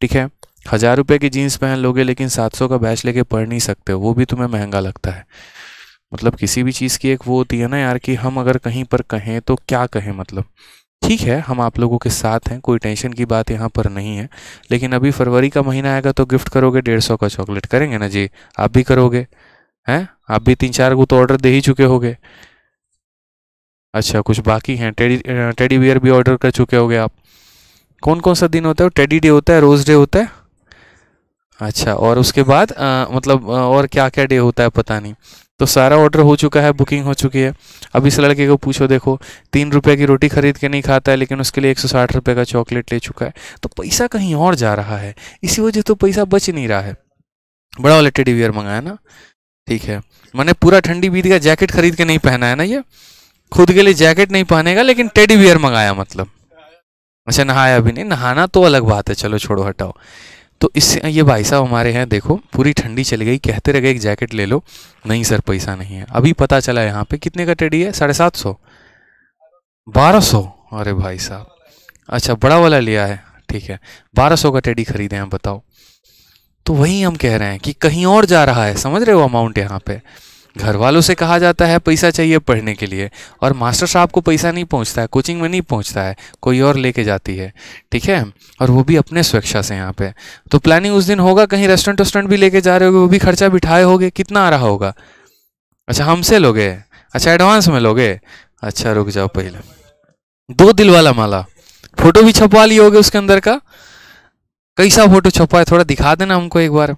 ठीक है हज़ार रुपये की जीन्स पहन लोगे लेकिन सात सौ का बैच लेके पढ़ नहीं सकते वो भी तुम्हें महंगा लगता है मतलब किसी भी चीज़ की एक वो होती है ना यार कि हम अगर कहीं पर कहें तो क्या कहें मतलब ठीक है हम आप लोगों के साथ हैं कोई टेंशन की बात यहाँ पर नहीं है लेकिन अभी फरवरी का महीना आएगा तो गिफ्ट करोगे डेढ़ सौ का चॉकलेट करेंगे ना जी आप भी करोगे हैं आप भी तीन चार को तो ऑर्डर दे ही चुके होगे अच्छा कुछ बाकी हैं टेडी टेडी बियर भी ऑर्डर कर चुके होंगे आप कौन कौन सा दिन होता है टेडी डे होता है रोज़ डे होता है अच्छा और उसके बाद आ, मतलब और क्या क्या डे होता है पता नहीं तो सारा ऑर्डर हो चुका है बुकिंग हो चुकी है अब इस लड़के को पूछो देखो तीन रुपये की रोटी खरीद के नहीं खाता है लेकिन उसके लिए एक सौ साठ रुपये का चॉकलेट ले चुका है तो पैसा कहीं और जा रहा है इसी वजह तो पैसा बच नहीं रहा है बड़ा वाला टेडी बियर मंगाया ना ठीक है मैंने पूरा ठंडी बीत का जैकेट खरीद के नहीं पहना है ना ये खुद के लिए जैकेट नहीं पहनेगा लेकिन टेडी बियर मंगाया मतलब अच्छा नहाया भी नहीं नहाना तो अलग बात है चलो छोड़ो हटाओ तो इससे ये भाई साहब हमारे हैं देखो पूरी ठंडी चली गई कहते रह गए एक जैकेट ले लो नहीं सर पैसा नहीं है अभी पता चला यहाँ पे कितने का टेडी है साढ़े सात सौ बारह सौ अरे भाई साहब अच्छा बड़ा वाला लिया है ठीक है बारह सौ का टेडी खरीदे हैं बताओ तो वही हम कह रहे हैं कि कहीं और जा रहा है समझ रहे हो अमाउंट यहाँ पे घर वालों से कहा जाता है पैसा चाहिए पढ़ने के लिए और मास्टर साहब को पैसा नहीं पहुंचता है कोचिंग में नहीं पहुंचता है कोई और लेके जाती है ठीक है और वो भी अपने स्वेच्छा से यहाँ पे तो प्लानिंग उस दिन होगा कहीं रेस्टोरेंट वेस्टोरेंट भी लेके जा रहे होगे वो भी खर्चा बिठाए होगे कितना आ रहा होगा अच्छा हमसे लोगे अच्छा एडवांस में लोगे अच्छा रुक जाओ पहले दो दिल वाला माला फोटो भी छपवा लिए होगे उसके अंदर का कैसा फोटो छपवाए है थोड़ा दिखा देना हमको एक बार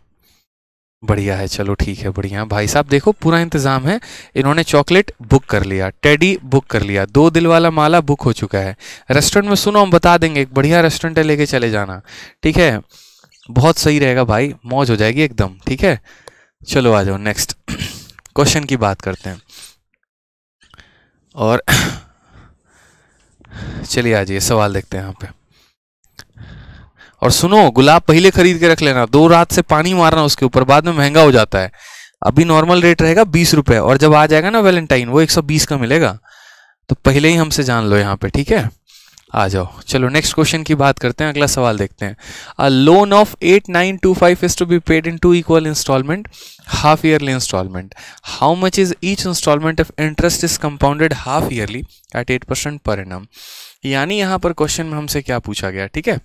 बढ़िया है चलो ठीक है बढ़िया भाई साहब देखो पूरा इंतज़ाम है इन्होंने चॉकलेट बुक कर लिया टेडी बुक कर लिया दो दिल वाला माला बुक हो चुका है रेस्टोरेंट में सुनो हम बता देंगे एक बढ़िया रेस्टोरेंट है लेके चले जाना ठीक है बहुत सही रहेगा भाई मौज हो जाएगी एकदम ठीक है चलो आ जाओ नेक्स्ट क्वेश्चन की बात करते हैं और चलिए आ जाइए सवाल देखते हैं यहाँ पर और सुनो गुलाब पहले खरीद के रख लेना दो रात से पानी मारना उसके ऊपर बाद में महंगा हो जाता है अभी नॉर्मल रेट रहेगा बीस रुपए और जब आ जाएगा ना वैलेंटाइन वो एक सौ बीस का मिलेगा तो पहले ही हमसे जान लो यहाँ पे ठीक है आ जाओ चलो नेक्स्ट क्वेश्चन की बात करते हैं अगला सवाल देखते हैं a loan of eight nine two five is to be paid in two equal instalment half yearly instalment how much is each instalment of interest is compounded half yearly at eight percent per annum यानी यहाँ पर question में हमसे क्या पूछा गया ठीक है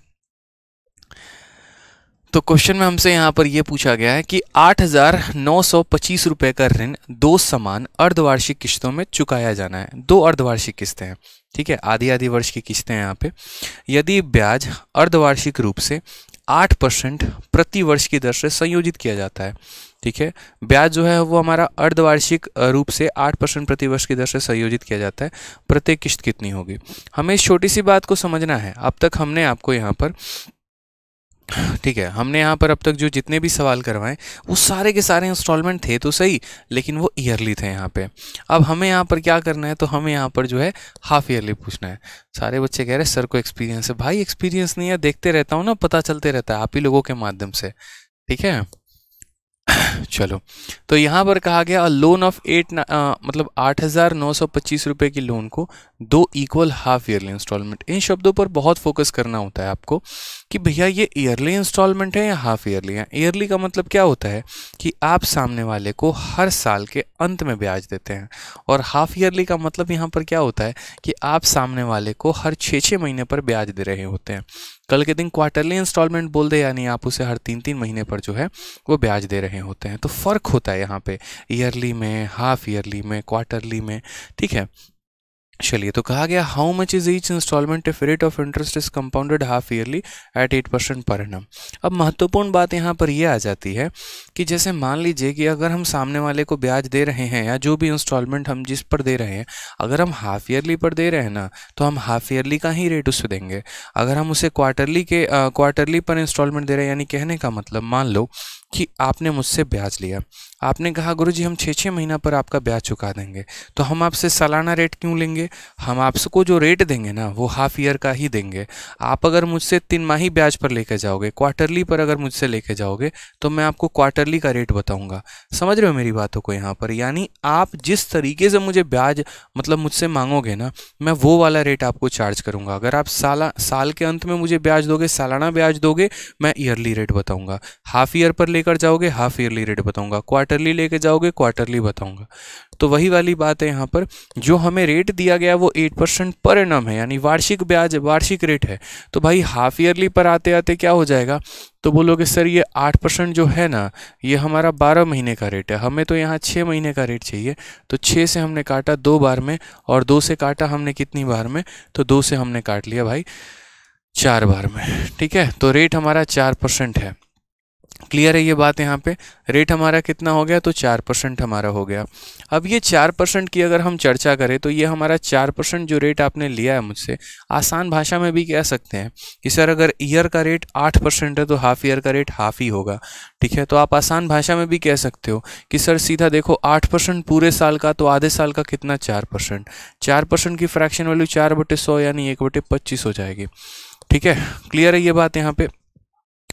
तो क्वेश्चन में हमसे यहाँ पर यह पूछा गया है कि आठ हजार नौ सौ पच्चीस रुपये का ऋण दो समान अर्धवार्षिक किस्तों में चुकाया जाना है दो अर्धवार्षिक किस्तें हैं ठीक है आधी आधी वर्ष की किस्तें हैं यहाँ पे यदि ब्याज अर्धवार्षिक रूप से आठ परसेंट प्रति वर्ष की दर से संयोजित किया जाता है ठीक है ब्याज जो है वो हमारा अर्धवार्षिक रूप से आठ परसेंट प्रति वर्ष की दर से संयोजित किया जाता है प्रत्येक किस्त कितनी होगी हमें इस छोटी सी बात को समझना है अब तक हमने आपको यहाँ पर ठीक है हमने यहाँ पर अब तक जो जितने भी सवाल करवाएं वो सारे के सारे इंस्टॉलमेंट थे तो सही लेकिन वो ईयरली थे यहाँ पे अब हमें यहाँ पर क्या करना है तो हमें यहाँ पर जो है हाफ ईयरली पूछना है सारे बच्चे कह रहे हैं सर को एक्सपीरियंस है भाई एक्सपीरियंस नहीं है देखते रहता हूँ ना पता चलते रहता है आप ही लोगों के माध्यम से ठीक है चलो तो यहाँ पर कहा गया लोन ऑफ एट आ, मतलब आठ हज़ार नौ सौ पच्चीस रुपये की लोन को दो इक्वल हाफ ईयरली इंस्टॉलमेंट इन शब्दों पर बहुत फोकस करना होता है आपको कि भैया ये ईयरली इंस्टॉलमेंट है या हाफ ईयरली है ईयरली का मतलब क्या होता है कि आप सामने वाले को हर साल के अंत में ब्याज देते हैं और हाफ ईयरली का मतलब यहाँ पर क्या होता है कि आप सामने वाले को हर छः छः महीने पर ब्याज दे रहे होते हैं कल के दिन क्वार्टरली इंस्टॉलमेंट बोल दे यानी आप उसे हर तीन तीन महीने पर जो है वो ब्याज दे रहे होते हैं तो फ़र्क होता है यहाँ पे ईयरली में हाफ ईयरली में क्वार्टरली में ठीक है चलिए तो कहा गया how much is each instalment if rate of interest is compounded half yearly at eight percent per annum अब महत्वपूर्ण बात यहाँ पर यह आ जाती है कि जैसे मान लीजिए कि अगर हम सामने वाले को ब्याज दे रहे हैं या जो भी इंस्टॉलमेंट हम जिस पर दे रहे हैं अगर हम हाफ ईयरली पर दे रहे हैं ना तो हम हाफ ईयरली का ही रेट उसे देंगे अगर हम उसे क्वार्टरली के क्वार्टरली पर इंस्टॉलमेंट दे रहे हैं यानी कहने का मतलब मान लो कि आपने मुझसे ब्याज लिया आपने कहा गुरु जी हम छः छः महीना पर आपका ब्याज चुका देंगे तो हम आपसे सालाना रेट क्यों लेंगे हम आपको जो रेट देंगे ना वो हाफ ईयर का ही देंगे आप अगर मुझसे तीन माह ब्याज पर लेके जाओगे क्वार्टरली पर अगर मुझसे लेके जाओगे तो मैं आपको क्वार्टरली का रेट बताऊँगा समझ रहे हो मेरी बातों को यहाँ पर यानी आप जिस तरीके से मुझे ब्याज मतलब मुझसे मांगोगे ना मैं वो वाला रेट आपको चार्ज करूँगा अगर आप साल साल के अंत में मुझे ब्याज दोगे सालाना ब्याज दोगे मैं ईयरली रेट बताऊँगा हाफ ईयर पर लेकर जाओगे हाफ ईयरली रेट बताऊँगा क्वार्टर क्वार्टरली लेके जाओगे क्वार्टरली बताऊंगा तो वही वाली बात है यहाँ पर जो हमें रेट दिया गया वो एट परसेंट पर एनम है यानी वार्षिक ब्याज वार्षिक रेट है तो भाई हाफ ईयरली पर आते आते क्या हो जाएगा तो बोलोगे सर ये आठ परसेंट जो है ना ये हमारा बारह महीने का रेट है हमें तो यहाँ छः महीने का रेट चाहिए तो छः से हमने काटा दो बार में और दो से काटा हमने कितनी बार में तो दो से हमने काट लिया भाई चार बार में ठीक है तो रेट हमारा चार परसेंट है क्लियर है ये बात यहाँ पे रेट हमारा कितना हो गया तो चार परसेंट हमारा हो गया अब ये चार परसेंट की अगर हम चर्चा करें तो ये हमारा चार परसेंट जो रेट आपने लिया है मुझसे आसान भाषा में भी कह सकते हैं कि सर अगर ईयर का रेट आठ परसेंट है तो हाफ ईयर का रेट हाफ ही होगा ठीक है तो आप आसान भाषा में भी कह सकते हो कि सर सीधा देखो आठ परसेंट पूरे साल का तो आधे साल का कितना चार परसेंट चार परसेंट की फ्रैक्शन वैल्यू चार बटे सौ यानी एक बटे पच्चीस हो जाएगी ठीक है क्लियर है ये बात यहाँ पर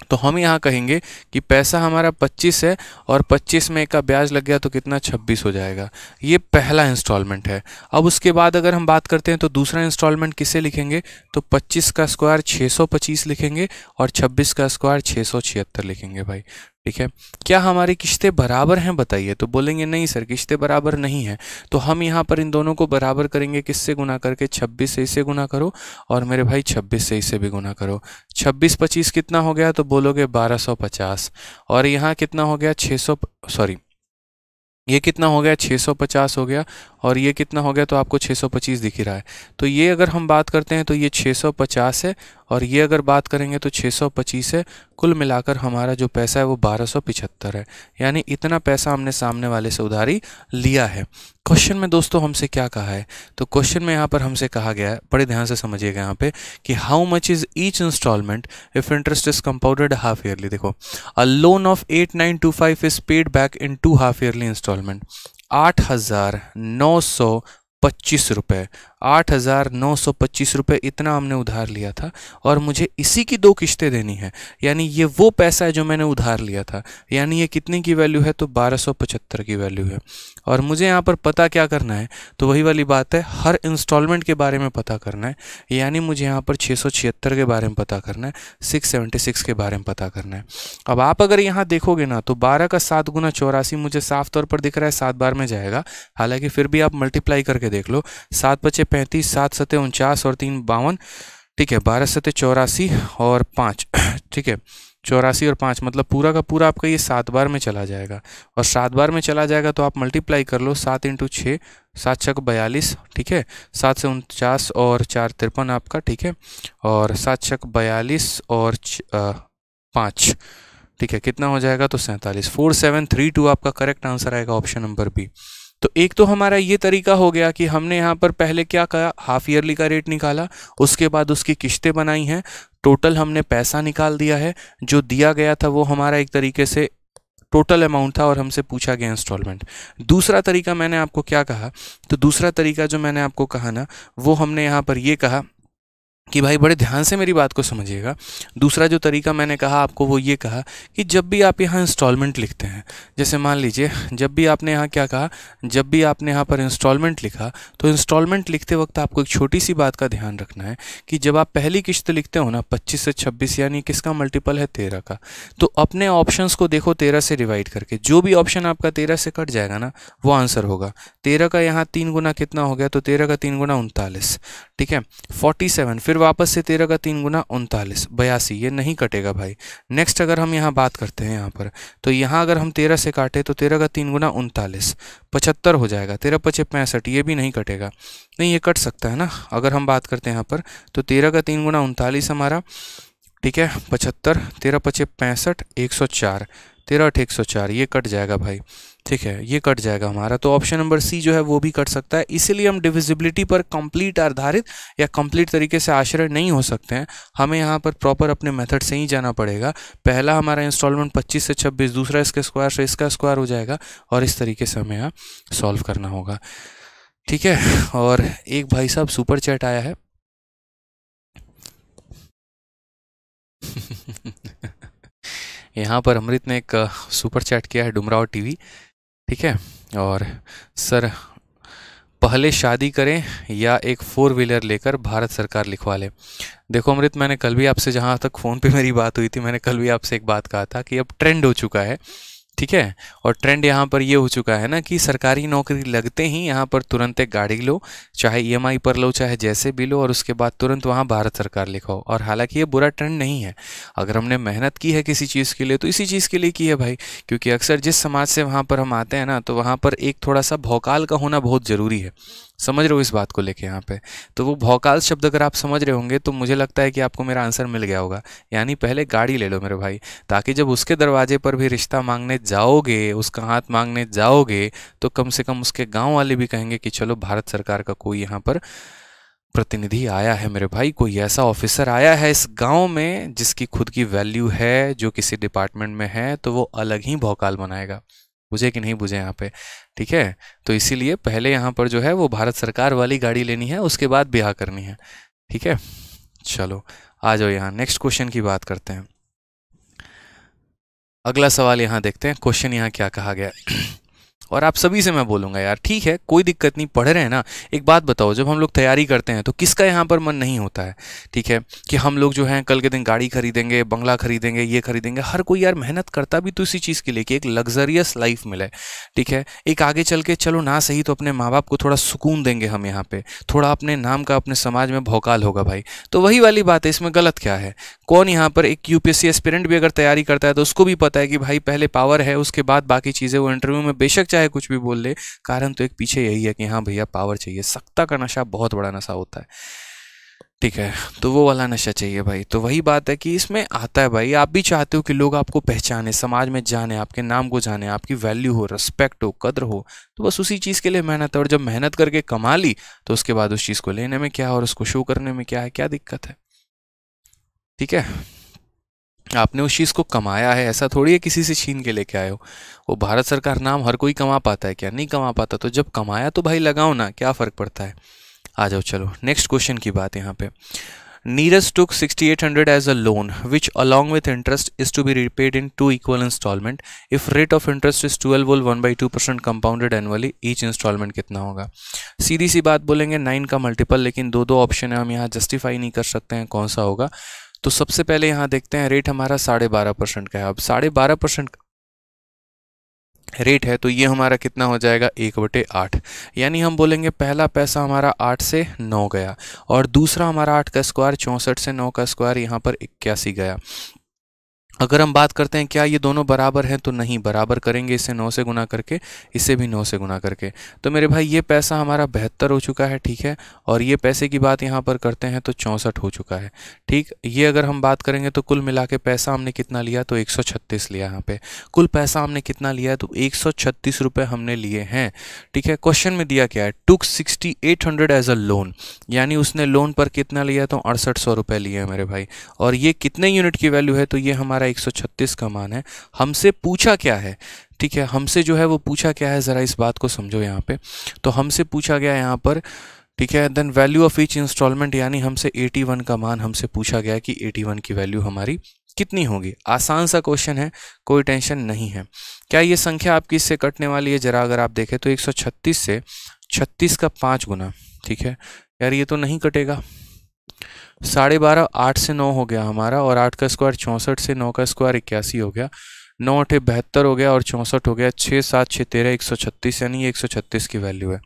तो हम यहाँ कहेंगे कि पैसा हमारा 25 है और 25 में का ब्याज लग गया तो कितना 26 हो जाएगा ये पहला इंस्टॉलमेंट है अब उसके बाद अगर हम बात करते हैं तो दूसरा इंस्टॉलमेंट किसे लिखेंगे तो 25 का स्क्वायर 625 लिखेंगे और 26 का स्क्वायर 676 लिखेंगे भाई ठीक है क्या हमारी किश्तें बराबर हैं बताइए तो बोलेंगे नहीं सर किश्तें बराबर नहीं हैं तो हम यहाँ पर इन दोनों को बराबर करेंगे किससे गुना करके छब्बीस से इसे गुना करो और मेरे भाई छब्बीस से इसे भी गुना करो छब्बीस पच्चीस कितना हो गया तो बोलोगे बारह सौ पचास और यहाँ कितना हो गया छः सौ सॉरी ये कितना हो गया 650 हो गया और ये कितना हो गया तो आपको 625 दिख ही रहा है तो ये अगर हम बात करते हैं तो ये 650 है और ये अगर बात करेंगे तो 625 है कुल मिलाकर हमारा जो पैसा है वो 1275 है यानी इतना पैसा हमने सामने वाले से उधारी लिया है क्वेश्चन में दोस्तों हमसे क्या कहा है तो क्वेश्चन में यहाँ पर हमसे कहा गया है बड़े ध्यान से समझिएगा यहाँ पे कि how much is each instalment if interest is compounded half yearly देखो a loan of eight nine two five is paid back in two half yearly installment आठ हज़ार नौ सौ पच्चीस रुपये आठ हज़ार नौ सौ पच्चीस रुपये इतना हमने उधार लिया था और मुझे इसी की दो किस्तें देनी है यानी ये वो पैसा है जो मैंने उधार लिया था यानी ये कितने की वैल्यू है तो बारह सौ पचहत्तर की वैल्यू है और मुझे यहाँ पर पता क्या करना है तो वही वाली बात है हर इंस्टॉलमेंट के बारे में पता करना है यानी मुझे यहाँ पर छः सौ छिहत्तर के बारे में पता करना है सिक्स सेवेंटी सिक्स के बारे में पता करना है अब आप अगर यहाँ देखोगे ना तो बारह का सात गुना चौरासी मुझे साफ तौर पर दिख रहा है सात बार में जाएगा हालांकि फिर भी आप मल्टीप्लाई करके देख लो सात पचे पैंतीस सात सतह उनचास और तीन बावन ठीक है बारह सतह चौरासी और पाँच ठीक है चौरासी और पाँच मतलब पूरा का पूरा आपका ये सात बार में चला जाएगा और सात बार में चला जाएगा तो आप मल्टीप्लाई कर लो सात इंटू छः सात छक बयालीस ठीक है सात से उनचास और चार तिरपन आपका ठीक है और सात छक बयालीस और पाँच ठीक है कितना हो जाएगा तो सैंतालीस फोर सेवन थ्री टू आपका करेक्ट आंसर आएगा ऑप्शन नंबर बी तो एक तो हमारा ये तरीका हो गया कि हमने यहाँ पर पहले क्या कहा हाफ ईयरली का रेट निकाला उसके बाद उसकी किश्तें बनाई हैं टोटल हमने पैसा निकाल दिया है जो दिया गया था वो हमारा एक तरीके से टोटल अमाउंट था और हमसे पूछा गया इंस्टॉलमेंट दूसरा तरीका मैंने आपको क्या कहा तो दूसरा तरीका जो मैंने आपको कहा ना वो हमने यहाँ पर ये कहा कि भाई बड़े ध्यान से मेरी बात को समझिएगा दूसरा जो तरीका मैंने कहा आपको वो ये कहा कि जब भी आप यहाँ इंस्टॉलमेंट लिखते हैं जैसे मान लीजिए जब भी आपने यहाँ क्या कहा जब भी आपने यहाँ पर इंस्टॉलमेंट लिखा तो इंस्टॉलमेंट लिखते वक्त आपको एक छोटी सी बात का ध्यान रखना है कि जब आप पहली किश्त लिखते हो ना पच्चीस से छब्बीस यानी किसका मल्टीपल है तेरह का तो अपने ऑप्शन को देखो तेरह से डिवाइड करके जो भी ऑप्शन आपका तेरह से कट जाएगा ना वो आंसर होगा तेरह का यहाँ तीन गुना कितना हो गया तो तेरह का तीन गुना उनतालीस ठीक है 47 फिर वापस से तेरह का तीन गुना उनतालीस बयासी ये नहीं कटेगा भाई नेक्स्ट अगर हम यहाँ बात करते हैं यहाँ पर तो यहाँ अगर हम तेरह से काटे तो तेरह का तीन गुना उनतालीस पचहत्तर हो जाएगा तेरह पचे पैंसठ ये भी नहीं कटेगा नहीं ये कट सकता है ना अगर हम बात करते हैं यहाँ पर तो तेरह का तीन गुना उनतालीस हमारा ठीक है पचहत्तर तेरह पचे पैंसठ एक सौ चार तेरह अठ एक सौ चार ये कट जाएगा भाई ठीक है ये कट जाएगा हमारा तो ऑप्शन नंबर सी जो है वो भी कट सकता है इसीलिए हम डिविजिबिलिटी पर कंप्लीट आधारित या कंप्लीट तरीके से आश्रय नहीं हो सकते हैं हमें यहाँ पर प्रॉपर अपने मेथड से ही जाना पड़ेगा पहला हमारा इंस्टॉलमेंट 25 से 26 दूसरा इसके स्क्वायर से इसका स्क्वायर हो जाएगा और इस तरीके से हमें यहाँ सॉल्व करना होगा ठीक है और एक भाई साहब सुपर चैट आया है यहाँ पर अमृत ने एक सुपर चैट किया है डुमराव टीवी ठीक है और सर पहले शादी करें या एक फोर व्हीलर लेकर भारत सरकार लिखवा ले देखो अमृत मैंने कल भी आपसे जहाँ तक फ़ोन पे मेरी बात हुई थी मैंने कल भी आपसे एक बात कहा था कि अब ट्रेंड हो चुका है ठीक है और ट्रेंड यहाँ पर ये हो चुका है ना कि सरकारी नौकरी लगते ही यहाँ पर तुरंत एक गाड़ी लो चाहे ईएमआई e पर लो चाहे जैसे भी लो और उसके बाद तुरंत वहाँ भारत सरकार लिखाओ और हालांकि ये बुरा ट्रेंड नहीं है अगर हमने मेहनत की है किसी चीज़ के लिए तो इसी चीज़ के लिए की है भाई क्योंकि अक्सर जिस समाज से वहाँ पर हम आते हैं ना तो वहाँ पर एक थोड़ा सा भौकाल का होना बहुत ज़रूरी है समझ रहे हो इस बात को लेके यहाँ पे तो वो भौकाल शब्द अगर आप समझ रहे होंगे तो मुझे लगता है कि आपको मेरा आंसर मिल गया होगा यानी पहले गाड़ी ले लो मेरे भाई ताकि जब उसके दरवाजे पर भी रिश्ता मांगने जाओगे उसका हाथ मांगने जाओगे तो कम से कम उसके गाँव वाले भी कहेंगे कि चलो भारत सरकार का कोई यहाँ पर प्रतिनिधि आया है मेरे भाई कोई ऐसा ऑफिसर आया है इस गांव में जिसकी खुद की वैल्यू है जो किसी डिपार्टमेंट में है तो वो अलग ही भौकाल बनाएगा बुझे कि नहीं बुझे यहाँ पे ठीक है तो इसीलिए पहले यहाँ पर जो है वो भारत सरकार वाली गाड़ी लेनी है उसके बाद ब्याह करनी है ठीक है चलो आ जाओ यहाँ नेक्स्ट क्वेश्चन की बात करते हैं अगला सवाल यहाँ देखते हैं क्वेश्चन यहाँ क्या कहा गया और आप सभी से मैं बोलूँगा यार ठीक है कोई दिक्कत नहीं पढ़ रहे हैं ना एक बात बताओ जब हम लोग तैयारी करते हैं तो किसका यहाँ पर मन नहीं होता है ठीक है कि हम लोग जो है कल के दिन गाड़ी खरीदेंगे बंगला खरीदेंगे ये खरीदेंगे हर कोई यार मेहनत करता भी तो इसी चीज़ के लिए कि एक लग्जरियस लाइफ मिले ठीक है एक आगे चल के चलो ना सही तो अपने माँ बाप को थोड़ा सुकून देंगे हम यहाँ पर थोड़ा अपने नाम का अपने समाज में भौकाल होगा भाई तो वही वाली बात है इसमें गलत क्या है कौन यहाँ पर एक यू पी भी अगर तैयारी करता है तो उसको भी पता है कि भाई पहले पावर है उसके बाद बाकी चीज़ें वो इंटरव्यू में बेशक चाहे कुछ भी बोल ले कारण तो एक पीछे यही है कि हाँ भैया पावर चाहिए सख्ता का नशा बहुत बड़ा नशा होता है ठीक है तो वो वाला नशा चाहिए भाई तो वही बात है कि इसमें आता है भाई आप भी चाहते हो कि लोग आपको पहचाने समाज में जाने आपके नाम को जाने आपकी वैल्यू हो रिस्पेक्ट हो कद्र हो तो बस उसी चीज़ के लिए मेहनत है और जब मेहनत करके कमा ली तो उसके बाद उस चीज़ को लेने में क्या और उसको शो करने में क्या है क्या दिक्कत है ठीक है आपने उस चीज़ को कमाया है ऐसा थोड़ी है किसी से छीन के लेके आए हो वो भारत सरकार नाम हर कोई कमा पाता है क्या नहीं कमा पाता तो जब कमाया तो भाई लगाओ ना क्या फ़र्क पड़ता है आ जाओ चलो नेक्स्ट क्वेश्चन की बात यहाँ पे Neeraj took 6800 as a loan which along with interest is to be repaid in two equal installment if rate of interest is twelve whole one by two percent compounded annually each installment कितना होगा सीधी सी बात बोलेंगे nine का multiple लेकिन दो दो option है हम यहाँ जस्टिफाई नहीं कर सकते हैं कौन सा होगा तो सबसे पहले यहां देखते हैं रेट हमारा साढ़े बारह परसेंट का है अब साढ़े बारह परसेंट रेट है तो ये हमारा कितना हो जाएगा एक बटे आठ यानी हम बोलेंगे पहला पैसा हमारा आठ से नौ गया और दूसरा हमारा आठ का स्क्वायर चौंसठ से नौ का स्क्वायर यहाँ पर इक्यासी गया अगर हम बात करते हैं क्या ये दोनों बराबर हैं तो नहीं बराबर करेंगे इसे नौ से गुना करके इसे भी नौ से गुना करके तो मेरे भाई ये पैसा हमारा बेहतर हो चुका है ठीक है और ये पैसे की बात यहाँ पर करते हैं तो चौंसठ हो चुका है ठीक ये अगर हम बात करेंगे तो कुल मिला के पैसा हमने कितना लिया तो एक लिया यहाँ पर कुल पैसा हमने कितना लिया तो एक सौ हमने लिए हैं ठीक है क्वेश्चन में दिया क्या है took sixty as a loan यानी उसने लोन पर कितना लिया तो अड़सठ सौ लिए मेरे भाई और ये कितने यूनिट की वैल्यू है तो ये हमारा 136 का मान है हमसे पूछा क्या है ठीक है हमसे जो है वो पूछा क्या है ज़रा इस बात को समझो यहाँ पे तो हमसे पूछा गया यहाँ पर ठीक है then value of each installment यानी हमसे 81 का मान हमसे पूछा गया कि 81 की वैल्यू हमारी कितनी होगी आसान सा क्वेश्चन है कोई टेंशन नहीं है क्या ये संख्या आपकी इससे कटने वाली है ज़रा अगर आप देखें तो 136 से 36 का पाँच गुना ठीक है यार ये तो नहीं कटेगा साढ़े बारह आठ से नौ हो गया हमारा और आठ का स्क्वायर चौंसठ से नौ का स्क्वायर इक्यासी हो गया नौ अठे बहत्तर हो गया और चौंसठ हो गया छः सात छः तेरह एक सौ छत्तीस यानी एक सौ छत्तीस की वैल्यू है